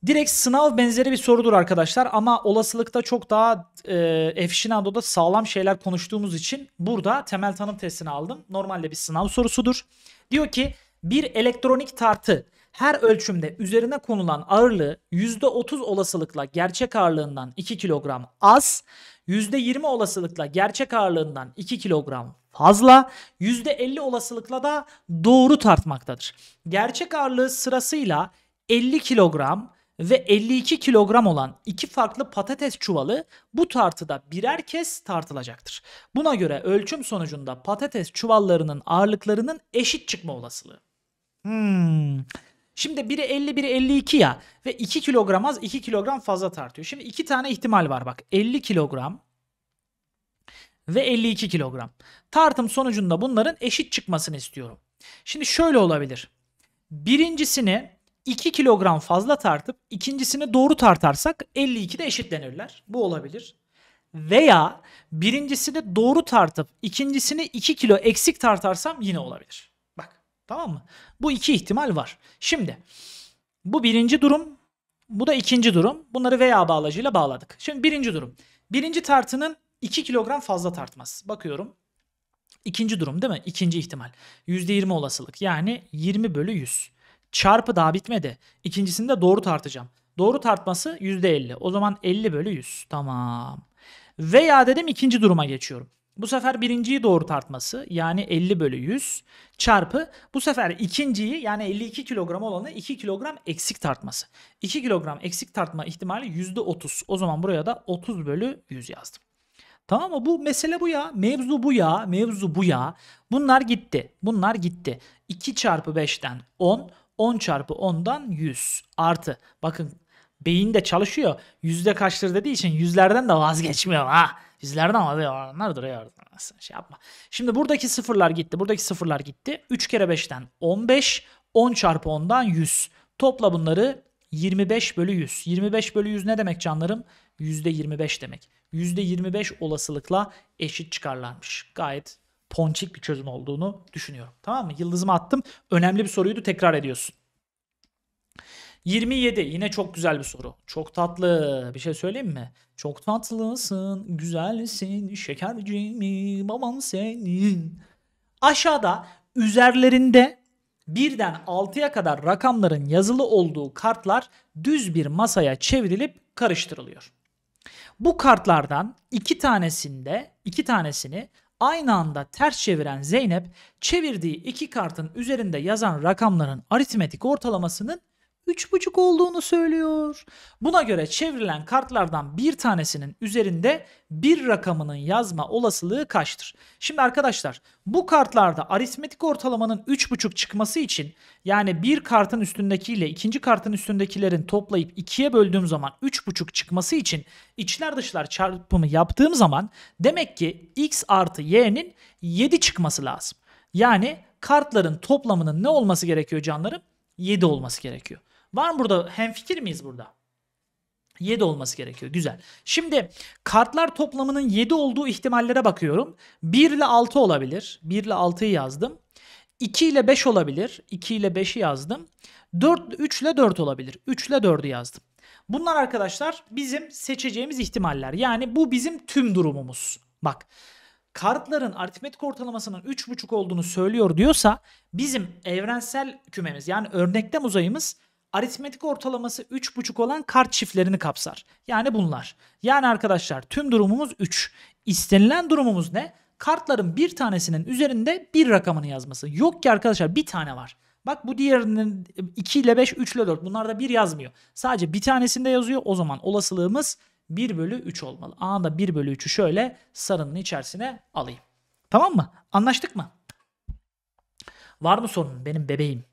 Direkt sınav benzeri bir sorudur arkadaşlar ama olasılıkta çok daha e, Efşinando'da sağlam şeyler konuştuğumuz için burada temel tanım testini aldım. Normalde bir sınav sorusudur. Diyor ki bir elektronik tartı her ölçümde üzerine konulan ağırlığı %30 olasılıkla gerçek ağırlığından 2 kilogram az, %20 olasılıkla gerçek ağırlığından 2 kilogram fazla, %50 olasılıkla da doğru tartmaktadır. Gerçek ağırlığı sırasıyla 50 kilogram, ve 52 kilogram olan iki farklı patates çuvalı bu tartıda birer kez tartılacaktır. Buna göre ölçüm sonucunda patates çuvallarının ağırlıklarının eşit çıkma olasılığı. Hmm. Şimdi biri 50 biri 52 ya ve 2 kilogram az 2 kilogram fazla tartıyor. Şimdi iki tane ihtimal var bak 50 kilogram ve 52 kilogram. Tartım sonucunda bunların eşit çıkmasını istiyorum. Şimdi şöyle olabilir. Birincisini 2 kilogram fazla tartıp ikincisini doğru tartarsak 52 52'de eşitlenirler. Bu olabilir. Veya birincisini doğru tartıp ikincisini 2 kilo eksik tartarsam yine olabilir. Bak tamam mı? Bu iki ihtimal var. Şimdi bu birinci durum bu da ikinci durum. Bunları veya bağlacıyla bağladık. Şimdi birinci durum. Birinci tartının 2 kilogram fazla tartması. Bakıyorum. İkinci durum değil mi? İkinci ihtimal. %20 olasılık yani 20 bölü 100. Çarpı daha bitmedi. İkincisini de doğru tartacağım. Doğru tartması %50. O zaman 50 bölü 100. Tamam. Veya dedim ikinci duruma geçiyorum. Bu sefer birinciyi doğru tartması yani 50 bölü 100 çarpı bu sefer ikinciyi yani 52 kilogram olanı 2 kilogram eksik tartması. 2 kilogram eksik tartma ihtimali %30. O zaman buraya da 30 bölü 100 yazdım. Tamam mı? Bu mesele bu ya. Mevzu bu ya. Mevzu bu ya. Bunlar gitti. Bunlar gitti. 2 çarpı 5'ten 10. 10 çarpı 10'dan 100 artı. Bakın beyin de çalışıyor. Yüzde kaçtır dediği için yüzlerden de vazgeçmiyor ha. Yüzlerden alıyor. Onlar duruyor. Sen şey yapma. Şimdi buradaki sıfırlar gitti. Buradaki sıfırlar gitti. 3 kere 5'ten 15. 10 çarpı 10'dan 100. Topla bunları 25 bölü 100. 25 bölü 100 ne demek canlarım? %25 demek. %25 olasılıkla eşit çıkarlarmış. Gayet ponçik bir çözüm olduğunu düşünüyorum. Tamam mı? Yıldızımı attım. Önemli bir soruydu. Tekrar ediyorsun. 27 yine çok güzel bir soru. Çok tatlı. Bir şey söyleyeyim mi? Çok tatlısın, güzelsin, şekercimi, babam senin. Aşağıda üzerlerinde birden 6'ya kadar rakamların yazılı olduğu kartlar düz bir masaya çevrilip karıştırılıyor. Bu kartlardan iki tanesinde iki tanesini aynı anda ters çeviren Zeynep çevirdiği iki kartın üzerinde yazan rakamların aritmetik ortalamasının 3,5 olduğunu söylüyor. Buna göre çevrilen kartlardan bir tanesinin üzerinde bir rakamının yazma olasılığı kaçtır? Şimdi arkadaşlar bu kartlarda aritmetik ortalamanın 3,5 çıkması için yani bir kartın üstündekiyle ikinci kartın üstündekilerin toplayıp 2'ye böldüğüm zaman 3,5 çıkması için içler dışlar çarpımı yaptığım zaman demek ki x artı y'nin 7 çıkması lazım. Yani kartların toplamının ne olması gerekiyor canlarım? 7 olması gerekiyor. Var mı burada fikir miyiz burada? 7 olması gerekiyor. Güzel. Şimdi kartlar toplamının 7 olduğu ihtimallere bakıyorum. 1 ile 6 olabilir. 1 ile 6'yı yazdım. 2 ile 5 olabilir. 2 ile 5'i yazdım. 4, 3 ile 4 olabilir. 3 ile 4'ü yazdım. Bunlar arkadaşlar bizim seçeceğimiz ihtimaller. Yani bu bizim tüm durumumuz. Bak kartların aritmetik ortalamasının 3.5 olduğunu söylüyor diyorsa bizim evrensel kümemiz yani örneklem uzayımız aritmetik ortalaması 3,5 olan kart çiftlerini kapsar. Yani bunlar. Yani arkadaşlar tüm durumumuz 3. İstenilen durumumuz ne? Kartların bir tanesinin üzerinde bir rakamını yazması. Yok ki arkadaşlar bir tane var. Bak bu diğerinin 2 ile 5, 3 ile 4. Bunlarda 1 yazmıyor. Sadece bir tanesinde yazıyor. O zaman olasılığımız 1 bölü 3 olmalı. Anında 1 bölü 3'ü şöyle sarının içerisine alayım. Tamam mı? Anlaştık mı? Var mı sorun benim bebeğim?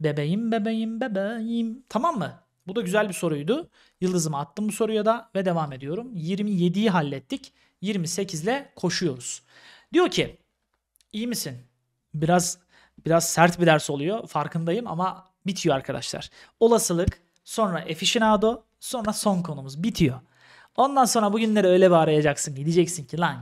Bebeğim bebeğim bebeğim. Tamam mı? Bu da güzel bir soruydu. Yıldızımı attım bu soruya da ve devam ediyorum. 27'yi hallettik. 28 ile koşuyoruz. Diyor ki iyi misin? Biraz biraz sert bir ders oluyor farkındayım ama bitiyor arkadaşlar. Olasılık sonra efişinado sonra son konumuz bitiyor. Ondan sonra bugünleri öyle bir arayacaksın gideceksin ki lan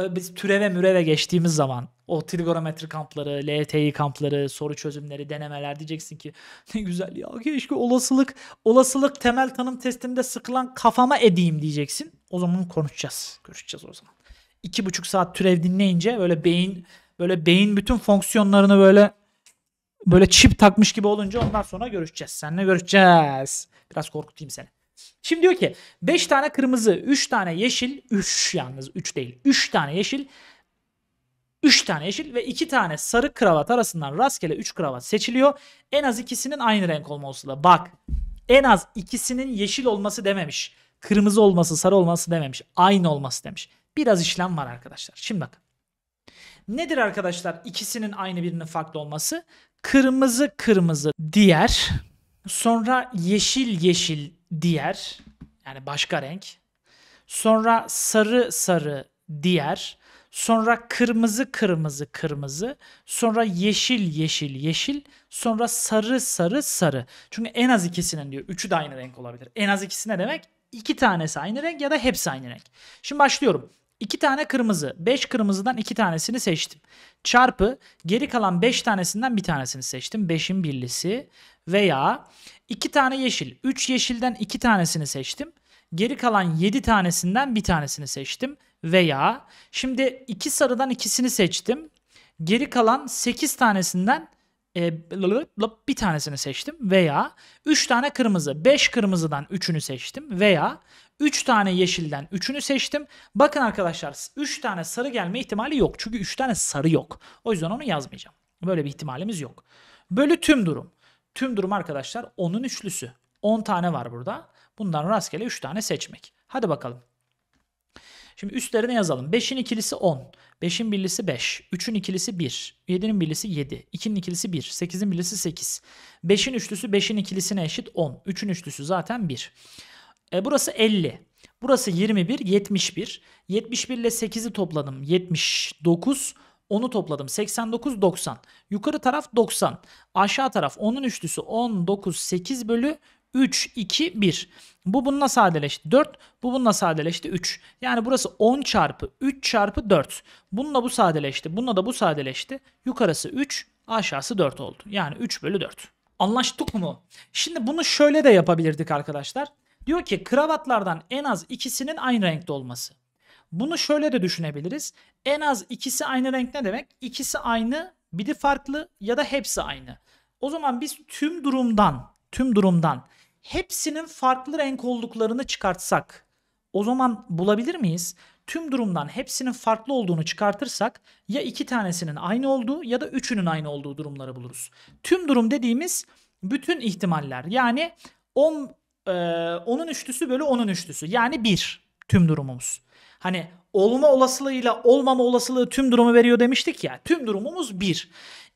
biz türeve müreve geçtiğimiz zaman o trigonometri kampları, LTI kampları, soru çözümleri, denemeler diyeceksin ki ne güzel ya keşke olasılık olasılık temel tanım testinde sıkılan kafama edeyim diyeceksin. O zaman konuşacağız. Görüşeceğiz o zaman. İki buçuk saat türev dinleyince böyle beyin böyle beyin bütün fonksiyonlarını böyle böyle çip takmış gibi olunca ondan sonra görüşeceğiz. Seninle görüşeceğiz. Biraz korkutayım seni. Şimdi diyor ki 5 tane kırmızı, 3 tane yeşil, 3 yalnız 3 değil. 3 tane yeşil, 3 tane yeşil ve 2 tane sarı kravat arasından rastgele 3 kravat seçiliyor. En az ikisinin aynı renk olması da bak en az ikisinin yeşil olması dememiş. Kırmızı olması sarı olması dememiş. Aynı olması demiş. Biraz işlem var arkadaşlar. Şimdi bakın. Nedir arkadaşlar ikisinin aynı birinin farklı olması? Kırmızı kırmızı diğer sonra yeşil yeşil diğer yani başka renk sonra sarı sarı diğer sonra kırmızı kırmızı kırmızı, sonra yeşil yeşil yeşil, sonra sarı sarı sarı. Çünkü en az ikisinin diyor. Üçü de aynı renk olabilir. En az ikisi ne demek? İki tanesi aynı renk ya da hepsi aynı renk. Şimdi başlıyorum. İki tane kırmızı. beş kırmızıdan iki tanesini seçtim. Çarpı geri kalan beş tanesinden bir tanesini seçtim. beşin birlisi veya iki tane yeşil. üç yeşilden iki tanesini seçtim. Geri kalan 7 tanesinden bir tanesini seçtim veya şimdi 2 sarıdan ikisini seçtim. Geri kalan 8 tanesinden e, bir tanesini seçtim veya 3 tane kırmızı, 5 kırmızıdan 3'ünü seçtim veya 3 tane yeşilden 3'ünü seçtim. Bakın arkadaşlar 3 tane sarı gelme ihtimali yok. Çünkü 3 tane sarı yok. O yüzden onu yazmayacağım. Böyle bir ihtimalimiz yok. Bölü tüm durum. Tüm durum arkadaşlar 10'un üçlüsü. 10 tane var burada. Bundan rastgele 3 tane seçmek. Hadi bakalım. Şimdi üstlerine yazalım. 5'in ikilisi 10. 5'in birlisi 5. 3'ün ikilisi 1. 7'nin birlisi 7. 2'nin ikilisi 1. 8'in birlisi 8. 5'in üçlüsü 5'in ikilisine eşit 10. 3'ün üçlüsü zaten 1. E, burası 50. Burası 21, 71. 71 ile 8'i topladım 79. 10'u topladım 89, 90. Yukarı taraf 90. Aşağı taraf 10'un üçlüsü 19, 8 bölü 3, 2, 1. Bu bununla sadeleşti 4. Bu bununla sadeleşti 3. Yani burası 10 çarpı 3 çarpı 4. Bununla bu sadeleşti. Bununla da bu sadeleşti. Yukarısı 3 aşağısı 4 oldu. Yani 3 bölü 4. Anlaştık mı? Şimdi bunu şöyle de yapabilirdik arkadaşlar. Diyor ki kravatlardan en az ikisinin aynı renkte olması. Bunu şöyle de düşünebiliriz. En az ikisi aynı renk ne demek? İkisi aynı, biri farklı ya da hepsi aynı. O zaman biz tüm durumdan, tüm durumdan hepsinin farklı renk olduklarını çıkartsak o zaman bulabilir miyiz? Tüm durumdan hepsinin farklı olduğunu çıkartırsak ya iki tanesinin aynı olduğu ya da üçünün aynı olduğu durumları buluruz. Tüm durum dediğimiz bütün ihtimaller yani 10 e, onun üçlüsü bölü onun üçlüsü yani bir tüm durumumuz. Hani olma olasılığıyla olmama olasılığı tüm durumu veriyor demiştik ya. Tüm durumumuz bir.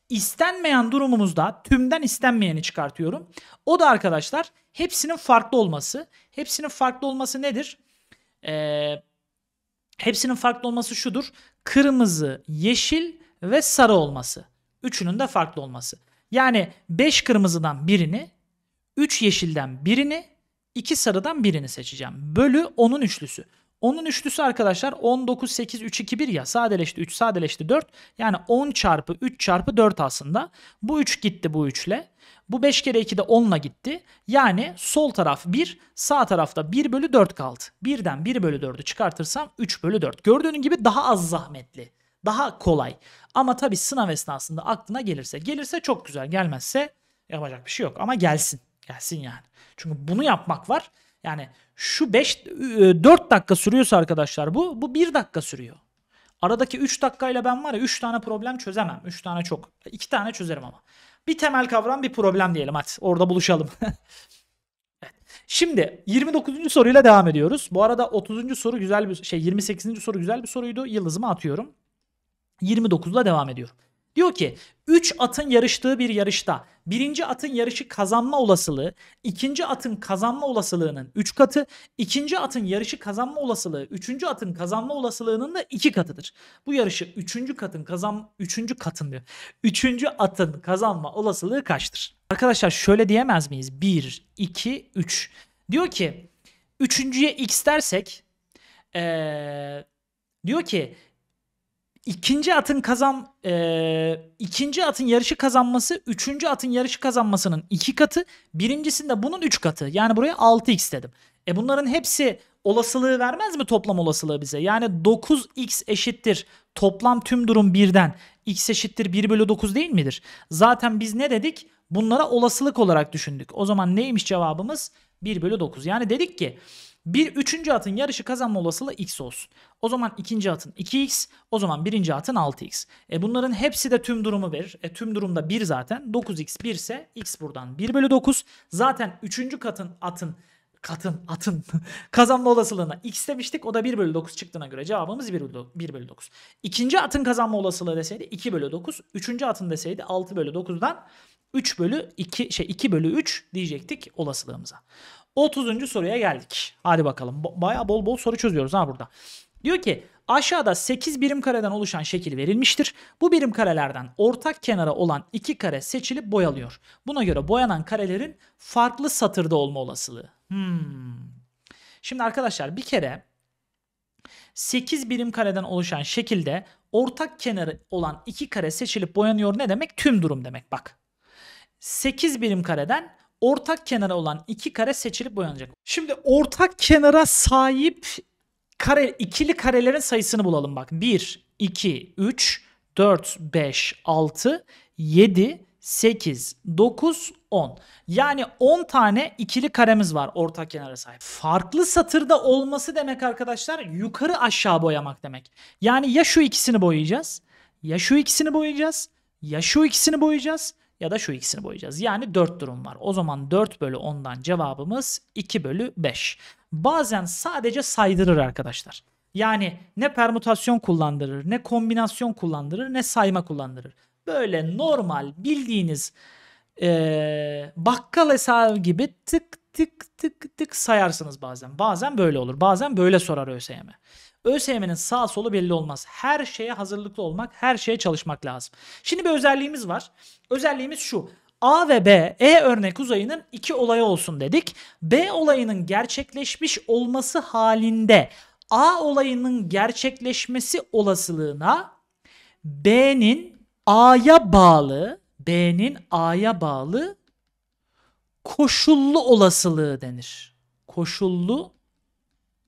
İstenmeyen durumumuzda tümden istenmeyeni çıkartıyorum. O da arkadaşlar hepsinin farklı olması. Hepsinin farklı olması nedir? Ee, hepsinin farklı olması şudur. Kırmızı, yeşil ve sarı olması. Üçünün de farklı olması. Yani 5 kırmızıdan birini, 3 yeşilden birini, 2 sarıdan birini seçeceğim. Bölü 10'un üçlüsü. Onun üçlüsü arkadaşlar 10, 9, 8, 3, 2, 1 ya. Sadeleşti 3, sadeleşti 4. Yani 10 çarpı 3 çarpı 4 aslında. Bu 3 gitti bu 3 ile. Bu 5 kere 2 de 10'la gitti. Yani sol taraf 1, sağ tarafta 1 bölü 4 kaldı. 1'den 1 bölü 4'ü çıkartırsam 3 bölü 4. Gördüğün gibi daha az zahmetli. Daha kolay. Ama tabi sınav esnasında aklına gelirse. Gelirse çok güzel. Gelmezse yapacak bir şey yok. Ama gelsin. Gelsin yani. Çünkü bunu yapmak var. Yani şu 5 4 e, dakika sürüyorsa arkadaşlar bu bu 1 dakika sürüyor. Aradaki 3 dakikayla ben var ya 3 tane problem çözemem. 3 tane çok. 2 tane çözerim ama. Bir temel kavram bir problem diyelim hadi. Orada buluşalım. (laughs) Şimdi 29. soruyla devam ediyoruz. Bu arada 30. soru güzel bir şey 28. soru güzel bir soruydu. Yıldızımı atıyorum. 29'la devam ediyorum. Diyor ki 3 atın yarıştığı bir yarışta birinci atın yarışı kazanma olasılığı ikinci atın kazanma olasılığının 3 katı ikinci atın yarışı kazanma olasılığı üçüncü atın kazanma olasılığının da 2 katıdır. Bu yarışı üçüncü katın kazan üçüncü katın diyor. Üçüncü atın kazanma olasılığı kaçtır? Arkadaşlar şöyle diyemez miyiz? 1, 2, 3. Diyor ki üçüncüye x dersek ee, diyor ki ikinci atın kazan e, ikinci atın yarışı kazanması üçüncü atın yarışı kazanmasının iki katı birincisinde bunun üç katı yani buraya 6x dedim. E bunların hepsi olasılığı vermez mi toplam olasılığı bize? Yani 9x eşittir toplam tüm durum birden x eşittir 1 bölü 9 değil midir? Zaten biz ne dedik? Bunlara olasılık olarak düşündük. O zaman neymiş cevabımız? 1 bölü 9. Yani dedik ki bir üçüncü atın yarışı kazanma olasılığı x olsun. O zaman ikinci atın 2x, o zaman birinci atın 6x. E bunların hepsi de tüm durumu verir. E tüm durumda 1 zaten. 9x 1 ise x buradan 1 bölü 9. Zaten üçüncü katın atın katın atın (laughs) kazanma olasılığına x demiştik. O da 1 bölü 9 çıktığına göre cevabımız 1 bölü, 1 bölü 9. İkinci atın kazanma olasılığı deseydi 2 bölü 9. Üçüncü atın deseydi 6 bölü 9'dan 3 bölü 2 şey 2 bölü 3 diyecektik olasılığımıza. 30. soruya geldik. Hadi bakalım. Baya bol bol soru çözüyoruz ha burada. Diyor ki aşağıda 8 birim kareden oluşan şekil verilmiştir. Bu birim karelerden ortak kenara olan 2 kare seçilip boyalıyor. Buna göre boyanan karelerin farklı satırda olma olasılığı. Hmm. Şimdi arkadaşlar bir kere 8 birim kareden oluşan şekilde ortak kenarı olan 2 kare seçilip boyanıyor ne demek? Tüm durum demek bak. 8 birim kareden ortak kenara olan iki kare seçilip boyanacak. Şimdi ortak kenara sahip kare ikili karelerin sayısını bulalım bak. 1, 2, 3, 4, 5, 6, 7, 8, 9, 10. Yani 10 tane ikili karemiz var ortak kenara sahip. Farklı satırda olması demek arkadaşlar yukarı aşağı boyamak demek. Yani ya şu ikisini boyayacağız, ya şu ikisini boyayacağız, ya şu ikisini boyayacağız ya da şu ikisini boyayacağız. Yani 4 durum var. O zaman 4 bölü 10'dan cevabımız 2 bölü 5. Bazen sadece saydırır arkadaşlar. Yani ne permütasyon kullandırır, ne kombinasyon kullandırır, ne sayma kullandırır. Böyle normal bildiğiniz ee, bakkal hesabı gibi tık tık tık tık sayarsınız bazen. Bazen böyle olur. Bazen böyle sorar ÖSYM. ÖSYM'nin sağ solu belli olmaz. Her şeye hazırlıklı olmak, her şeye çalışmak lazım. Şimdi bir özelliğimiz var. Özelliğimiz şu. A ve B, E örnek uzayının iki olayı olsun dedik. B olayının gerçekleşmiş olması halinde A olayının gerçekleşmesi olasılığına B'nin A'ya bağlı, B'nin A'ya bağlı koşullu olasılığı denir. Koşullu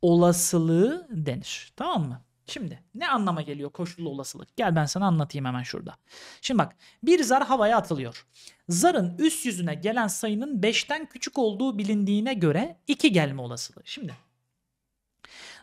olasılığı denir. Tamam mı? Şimdi ne anlama geliyor koşullu olasılık? Gel ben sana anlatayım hemen şurada. Şimdi bak bir zar havaya atılıyor. Zarın üst yüzüne gelen sayının 5'ten küçük olduğu bilindiğine göre 2 gelme olasılığı. Şimdi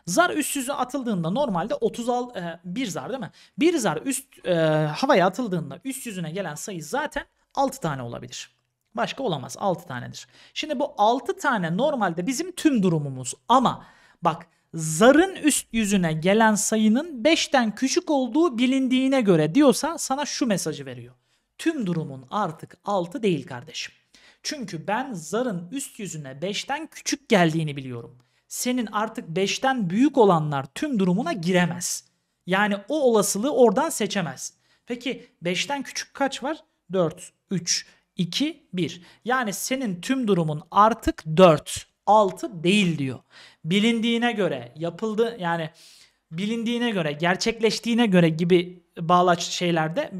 zar üst yüze atıldığında normalde 30 al, e, bir zar değil mi? Bir zar üst e, havaya atıldığında üst yüzüne gelen sayı zaten 6 tane olabilir. Başka olamaz 6 tanedir. Şimdi bu 6 tane normalde bizim tüm durumumuz ama Bak zarın üst yüzüne gelen sayının 5'ten küçük olduğu bilindiğine göre diyorsa sana şu mesajı veriyor. Tüm durumun artık 6 değil kardeşim. Çünkü ben zarın üst yüzüne 5'ten küçük geldiğini biliyorum. Senin artık 5'ten büyük olanlar tüm durumuna giremez. Yani o olasılığı oradan seçemez. Peki 5'ten küçük kaç var? 4, 3, 2, 1. Yani senin tüm durumun artık 4 altı değil diyor. Bilindiğine göre yapıldı yani bilindiğine göre gerçekleştiğine göre gibi bağlaç şeylerde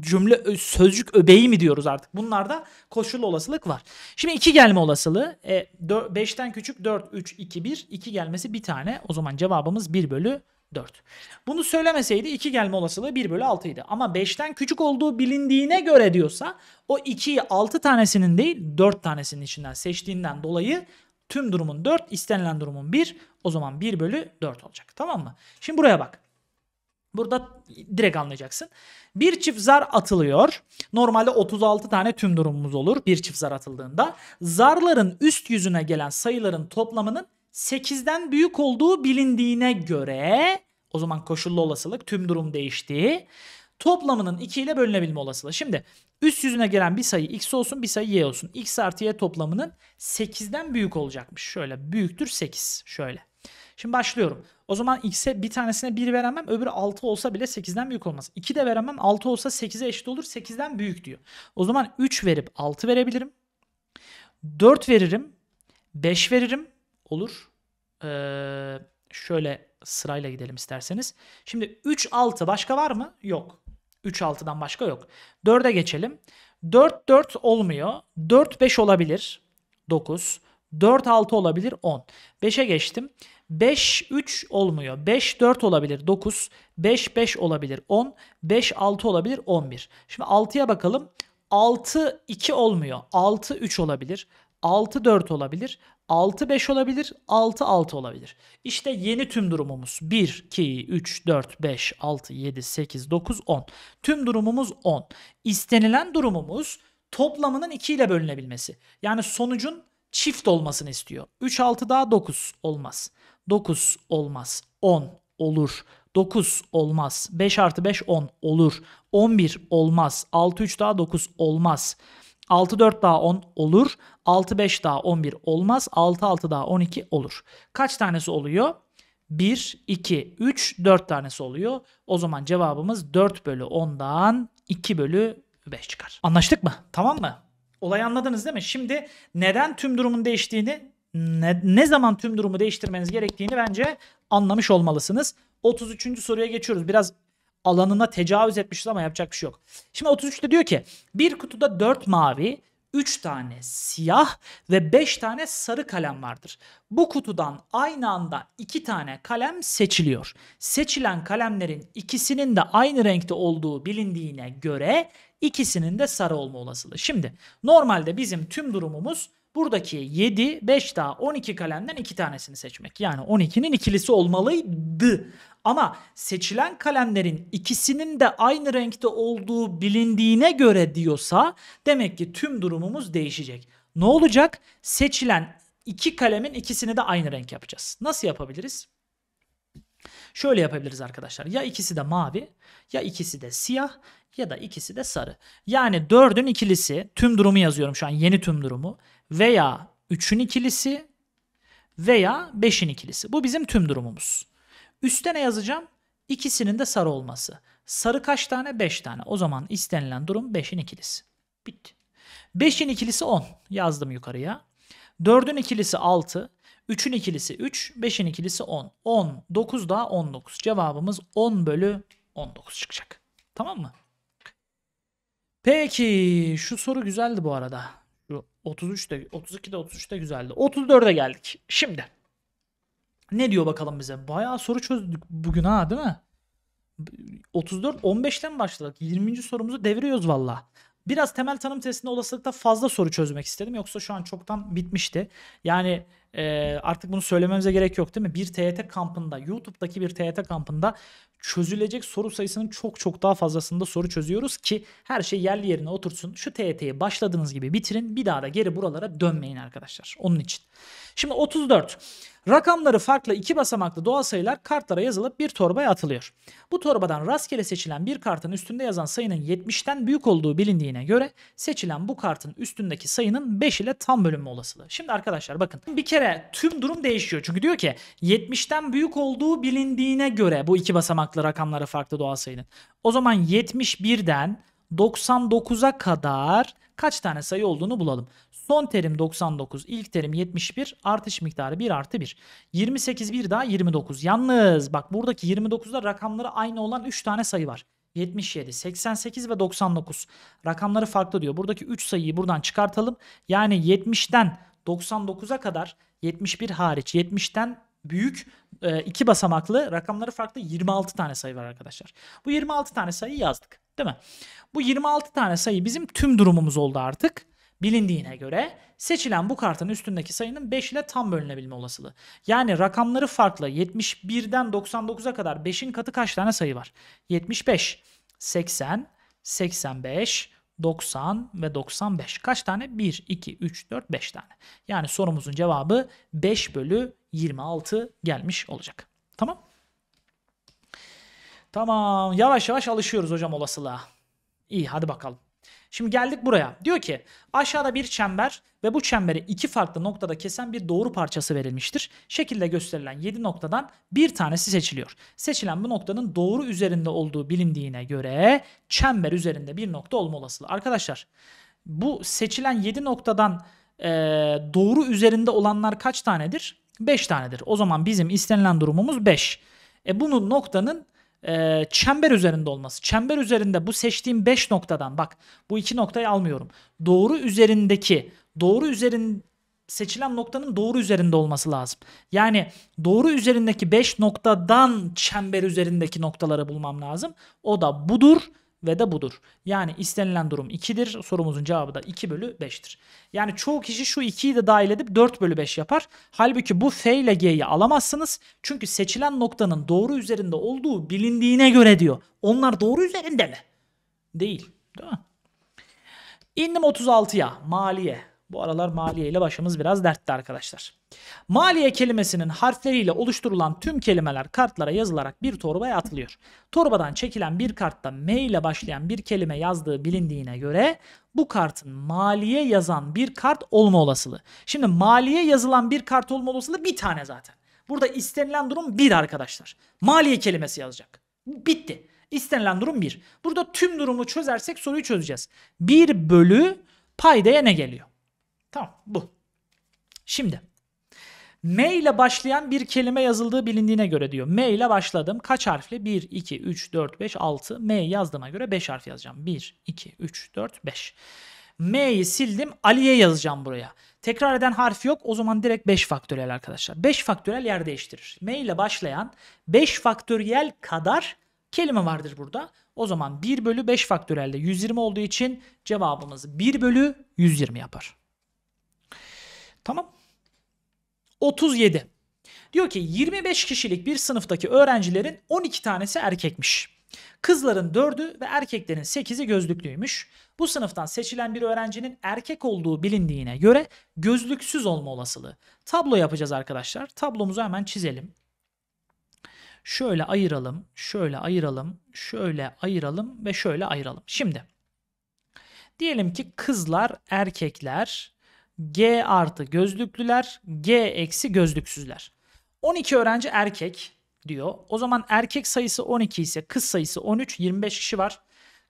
cümle sözcük öbeği mi diyoruz artık. Bunlarda koşullu olasılık var. Şimdi iki gelme olasılığı 5'ten e, küçük 4, 3, 2, 1. 2 gelmesi bir tane. O zaman cevabımız 1 bölü 4. Bunu söylemeseydi 2 gelme olasılığı 1 bölü 6 idi. Ama 5'ten küçük olduğu bilindiğine göre diyorsa o 2'yi 6 tanesinin değil 4 tanesinin içinden seçtiğinden dolayı Tüm durumun 4, istenilen durumun 1. O zaman 1 bölü 4 olacak. Tamam mı? Şimdi buraya bak. Burada direkt anlayacaksın. Bir çift zar atılıyor. Normalde 36 tane tüm durumumuz olur bir çift zar atıldığında. Zarların üst yüzüne gelen sayıların toplamının 8'den büyük olduğu bilindiğine göre o zaman koşullu olasılık tüm durum değişti toplamının 2 ile bölünebilme olasılığı. Şimdi üst yüzüne gelen bir sayı x olsun bir sayı y olsun. x artı y toplamının 8'den büyük olacakmış. Şöyle büyüktür 8 şöyle. Şimdi başlıyorum. O zaman x'e bir tanesine 1 veremem. Öbürü 6 olsa bile 8'den büyük olmaz. 2 de veremem. 6 olsa 8'e eşit olur. 8'den büyük diyor. O zaman 3 verip 6 verebilirim. 4 veririm. 5 veririm. Olur. Ee, şöyle sırayla gidelim isterseniz. Şimdi 3, 6 başka var mı? Yok. 3-6'dan başka yok. 4'e geçelim. 4-4 olmuyor. 4-5 olabilir. 9. 4-6 olabilir 10. 5'e geçtim. 5-3 olmuyor. 5-4 olabilir 9. 5-5 olabilir 10. 5-6 olabilir 11. Şimdi 6'ya bakalım. 6-2 olmuyor. 6-3 olabilir. 6-4 olabilir. 6-5 olabilir, 6-6 olabilir. İşte yeni tüm durumumuz 1, 2, 3, 4, 5, 6, 7, 8, 9, 10. Tüm durumumuz 10. İstenilen durumumuz toplamının 2 ile bölünebilmesi. Yani sonucun çift olmasını istiyor. 3, 6 daha 9 olmaz. 9 olmaz. 10 olur. 9 olmaz. 5 artı 5 10 olur. 11 olmaz. 6 3 daha 9 olmaz. 6 4 daha 10 olur. 6 5 daha 11 olmaz. 6 6 daha 12 olur. Kaç tanesi oluyor? 1, 2, 3, 4 tanesi oluyor. O zaman cevabımız 4 bölü 10'dan 2 bölü 5 çıkar. Anlaştık mı? Tamam mı? Olayı anladınız değil mi? Şimdi neden tüm durumun değiştiğini, ne, ne zaman tüm durumu değiştirmeniz gerektiğini bence anlamış olmalısınız. 33. soruya geçiyoruz. Biraz alanına tecavüz etmişiz ama yapacak bir şey yok. Şimdi 33'te diyor ki bir kutuda 4 mavi, 3 tane siyah ve 5 tane sarı kalem vardır. Bu kutudan aynı anda 2 tane kalem seçiliyor. Seçilen kalemlerin ikisinin de aynı renkte olduğu bilindiğine göre ikisinin de sarı olma olasılığı. Şimdi normalde bizim tüm durumumuz Buradaki 7, 5 daha 12 kalemden 2 tanesini seçmek. Yani 12'nin ikilisi olmalıydı. Ama seçilen kalemlerin ikisinin de aynı renkte olduğu bilindiğine göre diyorsa demek ki tüm durumumuz değişecek. Ne olacak? Seçilen iki kalemin ikisini de aynı renk yapacağız. Nasıl yapabiliriz? Şöyle yapabiliriz arkadaşlar. Ya ikisi de mavi, ya ikisi de siyah, ya da ikisi de sarı. Yani dördün ikilisi, tüm durumu yazıyorum şu an yeni tüm durumu veya 3'ün ikilisi veya 5'in ikilisi. Bu bizim tüm durumumuz. Üste ne yazacağım? İkisinin de sarı olması. Sarı kaç tane? 5 tane. O zaman istenilen durum 5'in ikilisi. Bitti. 5'in ikilisi 10. Yazdım yukarıya. 4'ün ikilisi 6. 3'ün ikilisi 3. 5'in ikilisi 10. 10. 9 daha 19. Cevabımız 10 bölü 19 çıkacak. Tamam mı? Peki şu soru güzeldi bu arada. 33 de 32 de 33 de güzeldi. 34'e geldik. Şimdi ne diyor bakalım bize? Bayağı soru çözdük bugün ha değil mi? 34 15'ten başladık. 20. sorumuzu deviriyoruz valla. Biraz temel tanım testinde olasılıkta fazla soru çözmek istedim. Yoksa şu an çoktan bitmişti. Yani e, artık bunu söylememize gerek yok değil mi? Bir TYT kampında, YouTube'daki bir TYT kampında çözülecek soru sayısının çok çok daha fazlasında soru çözüyoruz ki her şey yerli yerine otursun. Şu TYT'yi başladığınız gibi bitirin. Bir daha da geri buralara dönmeyin arkadaşlar. Onun için. Şimdi 34. Rakamları farklı iki basamaklı doğal sayılar kartlara yazılıp bir torbaya atılıyor. Bu torbadan rastgele seçilen bir kartın üstünde yazan sayının 70'ten büyük olduğu bilindiğine göre seçilen bu kartın üstündeki sayının 5 ile tam bölünme olasılığı. Şimdi arkadaşlar bakın bir kere tüm durum değişiyor. Çünkü diyor ki 70'ten büyük olduğu bilindiğine göre bu iki basamaklı rakamları farklı doğal sayının. O zaman 71'den 99'a kadar kaç tane sayı olduğunu bulalım. Son terim 99, ilk terim 71, artış miktarı 1 artı 1. 28 bir daha 29. Yalnız bak buradaki 29'da rakamları aynı olan 3 tane sayı var. 77, 88 ve 99. Rakamları farklı diyor. Buradaki 3 sayıyı buradan çıkartalım. Yani 70'ten 99'a kadar 71 hariç 70'ten büyük e, iki basamaklı rakamları farklı 26 tane sayı var arkadaşlar. Bu 26 tane sayıyı yazdık değil mi? Bu 26 tane sayı bizim tüm durumumuz oldu artık bilindiğine göre seçilen bu kartın üstündeki sayının 5 ile tam bölünebilme olasılığı. Yani rakamları farklı 71'den 99'a kadar 5'in katı kaç tane sayı var? 75, 80, 85, 90 ve 95. Kaç tane? 1, 2, 3, 4, 5 tane. Yani sorumuzun cevabı 5 bölü 26 gelmiş olacak. Tamam. Tamam. Yavaş yavaş alışıyoruz hocam olasılığa. İyi hadi bakalım. Şimdi geldik buraya. Diyor ki aşağıda bir çember ve bu çemberi iki farklı noktada kesen bir doğru parçası verilmiştir. Şekilde gösterilen 7 noktadan bir tanesi seçiliyor. Seçilen bu noktanın doğru üzerinde olduğu bilindiğine göre çember üzerinde bir nokta olma olasılığı. Arkadaşlar bu seçilen 7 noktadan e, doğru üzerinde olanlar kaç tanedir? 5 tanedir. O zaman bizim istenilen durumumuz 5. E bunun noktanın e, çember üzerinde olması. Çember üzerinde bu seçtiğim 5 noktadan bak bu 2 noktayı almıyorum. Doğru üzerindeki doğru üzerin seçilen noktanın doğru üzerinde olması lazım. Yani doğru üzerindeki 5 noktadan çember üzerindeki noktaları bulmam lazım. O da budur ve de budur. Yani istenilen durum 2'dir. Sorumuzun cevabı da 2 bölü 5'tir. Yani çoğu kişi şu 2'yi de dahil edip 4 bölü 5 yapar. Halbuki bu F ile G'yi alamazsınız. Çünkü seçilen noktanın doğru üzerinde olduğu bilindiğine göre diyor. Onlar doğru üzerinde mi? Değil. Değil mi? İndim 36'ya. Maliye. Bu aralar maliye ile başımız biraz dertte arkadaşlar. Maliye kelimesinin harfleriyle oluşturulan tüm kelimeler kartlara yazılarak bir torbaya atılıyor. Torbadan çekilen bir kartta M ile başlayan bir kelime yazdığı bilindiğine göre bu kartın maliye yazan bir kart olma olasılığı. Şimdi maliye yazılan bir kart olma olasılığı bir tane zaten. Burada istenilen durum bir arkadaşlar. Maliye kelimesi yazacak. Bitti. İstenilen durum bir. Burada tüm durumu çözersek soruyu çözeceğiz. 1 bölü paydaya ne geliyor? Tamam bu. Şimdi M ile başlayan bir kelime yazıldığı bilindiğine göre diyor. M ile başladım. Kaç harfli? 1, 2, 3, 4, 5, 6. M yazdığıma göre 5 harf yazacağım. 1, 2, 3, 4, 5. M'yi sildim. Ali'ye yazacağım buraya. Tekrar eden harf yok. O zaman direkt 5 faktöriyel arkadaşlar. 5 faktöriyel yer değiştirir. M ile başlayan 5 faktöriyel kadar kelime vardır burada. O zaman 1 bölü 5 faktöriyelde 120 olduğu için cevabımız 1 bölü 120 yapar. Tamam. 37. Diyor ki 25 kişilik bir sınıftaki öğrencilerin 12 tanesi erkekmiş. Kızların 4'ü ve erkeklerin 8'i gözlüklüymüş. Bu sınıftan seçilen bir öğrencinin erkek olduğu bilindiğine göre gözlüksüz olma olasılığı. Tablo yapacağız arkadaşlar. Tablomuzu hemen çizelim. Şöyle ayıralım, şöyle ayıralım, şöyle ayıralım ve şöyle ayıralım. Şimdi diyelim ki kızlar, erkekler G artı gözlüklüler, G eksi gözlüksüzler. 12 öğrenci erkek diyor. O zaman erkek sayısı 12 ise kız sayısı 13, 25 kişi var.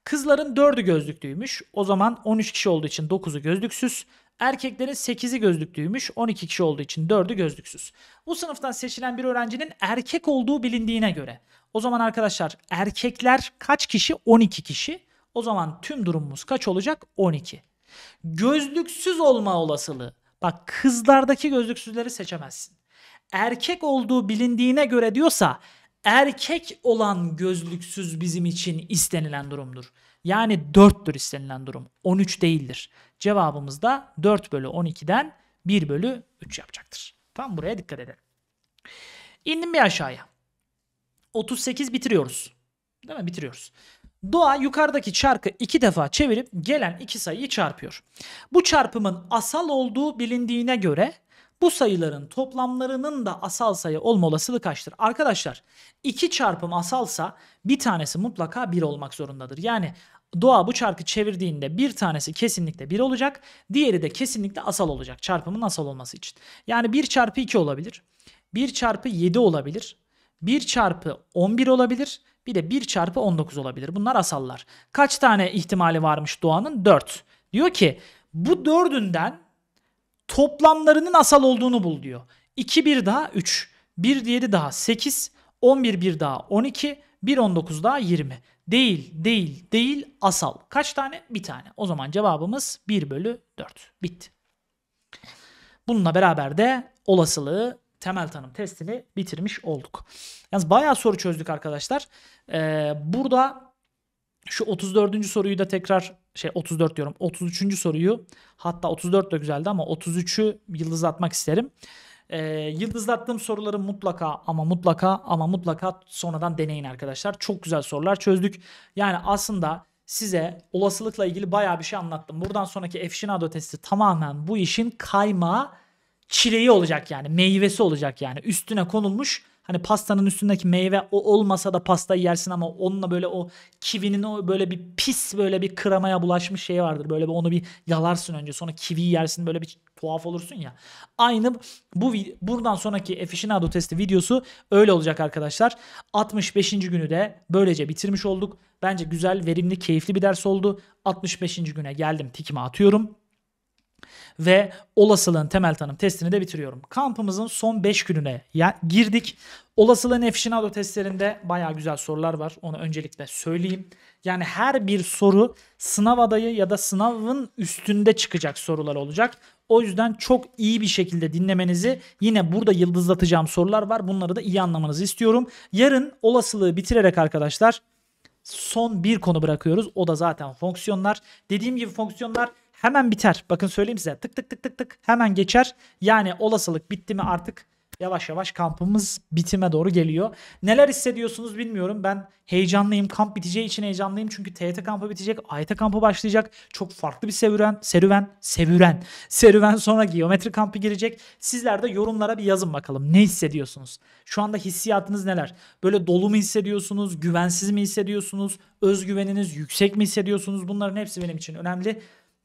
Kızların 4'ü gözlüklüymüş. O zaman 13 kişi olduğu için 9'u gözlüksüz. Erkeklerin 8'i gözlüklüymüş. 12 kişi olduğu için 4'ü gözlüksüz. Bu sınıftan seçilen bir öğrencinin erkek olduğu bilindiğine göre. O zaman arkadaşlar erkekler kaç kişi? 12 kişi. O zaman tüm durumumuz kaç olacak? 12. Gözlüksüz olma olasılığı. Bak kızlardaki gözlüksüzleri seçemezsin. Erkek olduğu bilindiğine göre diyorsa erkek olan gözlüksüz bizim için istenilen durumdur. Yani 4'tür istenilen durum. 13 değildir. Cevabımız da 4 bölü 12'den 1 bölü 3 yapacaktır. Tam buraya dikkat edin. İndim bir aşağıya. 38 bitiriyoruz. Değil mi? Bitiriyoruz. Doğa yukarıdaki çarkı iki defa çevirip gelen iki sayıyı çarpıyor. Bu çarpımın asal olduğu bilindiğine göre bu sayıların toplamlarının da asal sayı olma olasılığı kaçtır? Arkadaşlar iki çarpım asalsa bir tanesi mutlaka bir olmak zorundadır. Yani doğa bu çarkı çevirdiğinde bir tanesi kesinlikle bir olacak. Diğeri de kesinlikle asal olacak çarpımın asal olması için. Yani bir çarpı iki olabilir. 1 çarpı 7 olabilir. 1 çarpı 11 olabilir. Bir de 1 çarpı 19 olabilir. Bunlar asallar. Kaç tane ihtimali varmış doğanın? 4. Diyor ki bu dördünden toplamlarının asal olduğunu bul diyor. 2 bir daha 3. 1 diğeri daha 8. 11 bir daha 12. 1 19 daha 20. Değil, değil, değil asal. Kaç tane? Bir tane. O zaman cevabımız 1 bölü 4. Bitti. Bununla beraber de olasılığı temel tanım testini bitirmiş olduk. Yalnız bayağı soru çözdük arkadaşlar. Ee, burada şu 34. soruyu da tekrar şey 34 diyorum 33. soruyu hatta 34 de güzeldi ama 33'ü yıldızlatmak isterim. E, ee, yıldızlattığım soruları mutlaka ama mutlaka ama mutlaka sonradan deneyin arkadaşlar. Çok güzel sorular çözdük. Yani aslında size olasılıkla ilgili bayağı bir şey anlattım. Buradan sonraki Efşinado testi tamamen bu işin kaymağı çileği olacak yani meyvesi olacak yani üstüne konulmuş hani pastanın üstündeki meyve o olmasa da pastayı yersin ama onunla böyle o kivinin o böyle bir pis böyle bir kramaya bulaşmış şey vardır. Böyle bir onu bir yalarsın önce sonra kiviyi yersin böyle bir tuhaf olursun ya. Aynı bu buradan sonraki aficionado testi videosu öyle olacak arkadaşlar. 65. günü de böylece bitirmiş olduk. Bence güzel, verimli, keyifli bir ders oldu. 65. güne geldim tikimi atıyorum. Ve olasılığın temel tanım testini de bitiriyorum. Kampımızın son 5 gününe girdik. Olasılığın efşinado testlerinde baya güzel sorular var. Onu öncelikle söyleyeyim. Yani her bir soru sınav adayı ya da sınavın üstünde çıkacak sorular olacak. O yüzden çok iyi bir şekilde dinlemenizi yine burada yıldızlatacağım sorular var. Bunları da iyi anlamanızı istiyorum. Yarın olasılığı bitirerek arkadaşlar son bir konu bırakıyoruz. O da zaten fonksiyonlar. Dediğim gibi fonksiyonlar hemen biter. Bakın söyleyeyim size tık tık tık tık tık hemen geçer. Yani olasılık bitti mi artık yavaş yavaş kampımız bitime doğru geliyor. Neler hissediyorsunuz bilmiyorum. Ben heyecanlıyım. Kamp biteceği için heyecanlıyım. Çünkü TYT kampı bitecek. AYT kampı başlayacak. Çok farklı bir serüven. Serüven. Serüven. Serüven sonra geometri kampı girecek. Sizler de yorumlara bir yazın bakalım. Ne hissediyorsunuz? Şu anda hissiyatınız neler? Böyle dolu mu hissediyorsunuz? Güvensiz mi hissediyorsunuz? Özgüveniniz yüksek mi hissediyorsunuz? Bunların hepsi benim için önemli.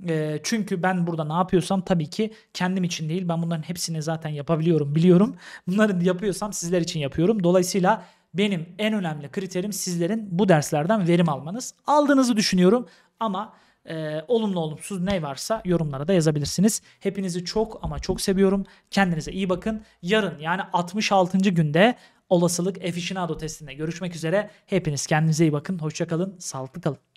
E, çünkü ben burada ne yapıyorsam tabii ki kendim için değil. Ben bunların hepsini zaten yapabiliyorum, biliyorum. Bunları yapıyorsam sizler için yapıyorum. Dolayısıyla benim en önemli kriterim sizlerin bu derslerden verim almanız. Aldığınızı düşünüyorum ama e, olumlu olumsuz ne varsa yorumlara da yazabilirsiniz. Hepinizi çok ama çok seviyorum. Kendinize iyi bakın. Yarın yani 66. günde olasılık aficionado testinde görüşmek üzere. Hepiniz kendinize iyi bakın. Hoşçakalın. Sağlıklı kalın.